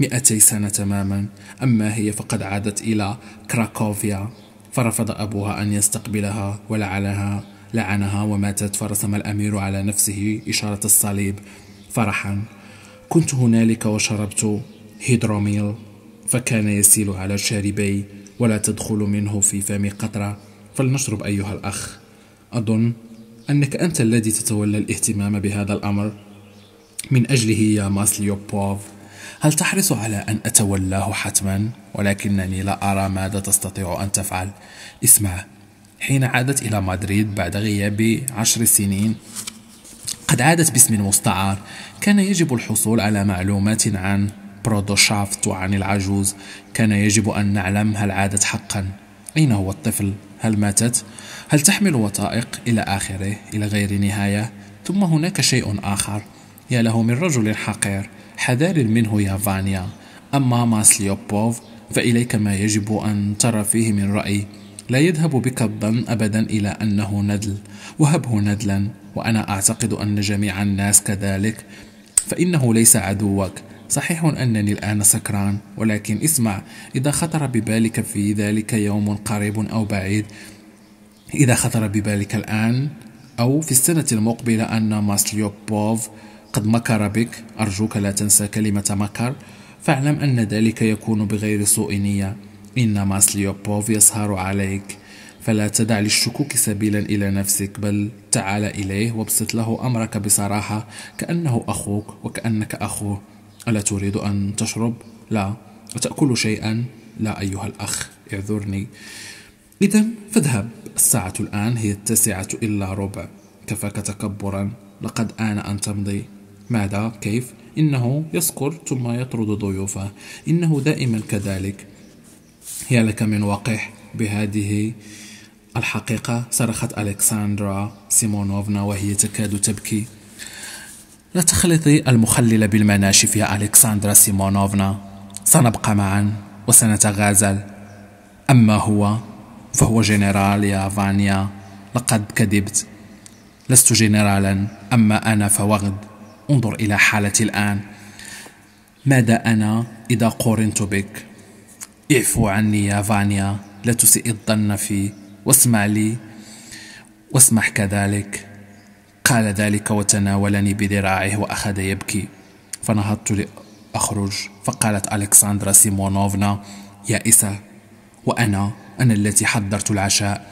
مئتي سنة تماما أما هي فقد عادت إلى كراكوفيا فرفض أبوها أن يستقبلها ولعنها لعنها وماتت فرسم الأمير على نفسه إشارة الصليب فرحا كنت هنالك وشربت هيدروميل فكان يسيل على شاربي ولا تدخل منه في فمي قطرة فلنشرب أيها الأخ أظن أنك أنت الذي تتولى الاهتمام بهذا الأمر من أجله يا ماسليوبوف هل تحرص على أن أتولاه حتما؟ ولكنني لا أرى ماذا تستطيع أن تفعل اسمع حين عادت إلى مدريد بعد غياب عشر سنين قد عادت باسم مستعار كان يجب الحصول على معلومات عن برودوشافت وعن العجوز كان يجب أن نعلم هل عادت حقا أين هو الطفل هل ماتت؟ هل تحمل وثائق؟ إلى آخره إلى غير نهاية ثم هناك شيء آخر يا له من رجل حقير حذار منه يا فانيا أما ماسليوبوف فإليك ما يجب أن ترى فيه من رأي لا يذهب بك الظن أبدا إلى أنه ندل وهبه ندلا وأنا أعتقد أن جميع الناس كذلك فإنه ليس عدوك صحيح أنني الآن سكران ولكن اسمع إذا خطر ببالك في ذلك يوم قريب أو بعيد إذا خطر ببالك الآن أو في السنة المقبلة أن ماسليوبوف قد مكر بك أرجوك لا تنسى كلمة مكر فاعلم أن ذلك يكون بغير سوء نية إن ماسليوبوف يسهر عليك فلا تدع للشكوك سبيلا إلى نفسك بل تعال إليه وابسط له أمرك بصراحة كأنه أخوك وكأنك أخوه ألا تريد أن تشرب؟ لا أتأكل شيئا؟ لا أيها الأخ اعذرني إذا فاذهب الساعة الآن هي التاسعة إلا ربع كفاك تكبرا لقد آن أن تمضي ماذا؟ كيف؟ إنه يسكر ثم يطرد ضيوفه إنه دائما كذلك يا لك من وقح بهذه الحقيقة صرخت ألكسندرا سيمونوفنا وهي تكاد تبكي لا تخلطي المخلل بالمناشف يا ألكسندرا سيمونوفنا سنبقى معا وسنتغازل أما هو فهو جنرال يا فانيا لقد كذبت لست جنرالا أما أنا فوغد انظر إلى حالتي الآن ماذا أنا إذا قرنت بك اعفو عني يا فانيا لا تسيء الظن في واسمع لي واسمح كذلك قال ذلك وتناولني بذراعه وأخذ يبكي فنهضت لأخرج فقالت ألكسندرا سيمونوفنا يائسة وأنا أنا التي حضرت العشاء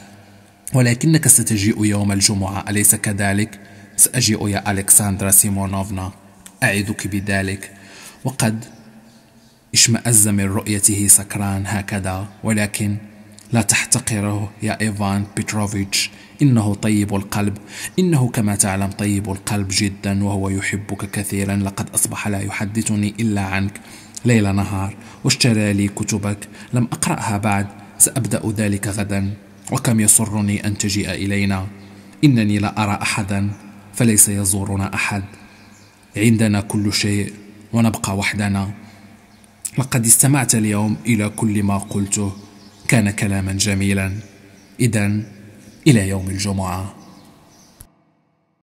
ولكنك ستجيء يوم الجمعة أليس كذلك؟ سأجيء يا ألكسندرا سيمونوفنا أعدك بذلك وقد اشمأز من رؤيته سكران هكذا ولكن لا تحتقره يا إيفان بيتروفيتش إنه طيب القلب إنه كما تعلم طيب القلب جدا وهو يحبك كثيرا لقد أصبح لا يحدثني إلا عنك ليل نهار واشترى لي كتبك لم أقرأها بعد سأبدأ ذلك غدا وكم يسرني أن تجيء إلينا إنني لا أرى أحدا فليس يزورنا أحد عندنا كل شيء ونبقى وحدنا لقد استمعت اليوم إلى كل ما قلته كان كلاما جميلا إذا إلى يوم الجمعة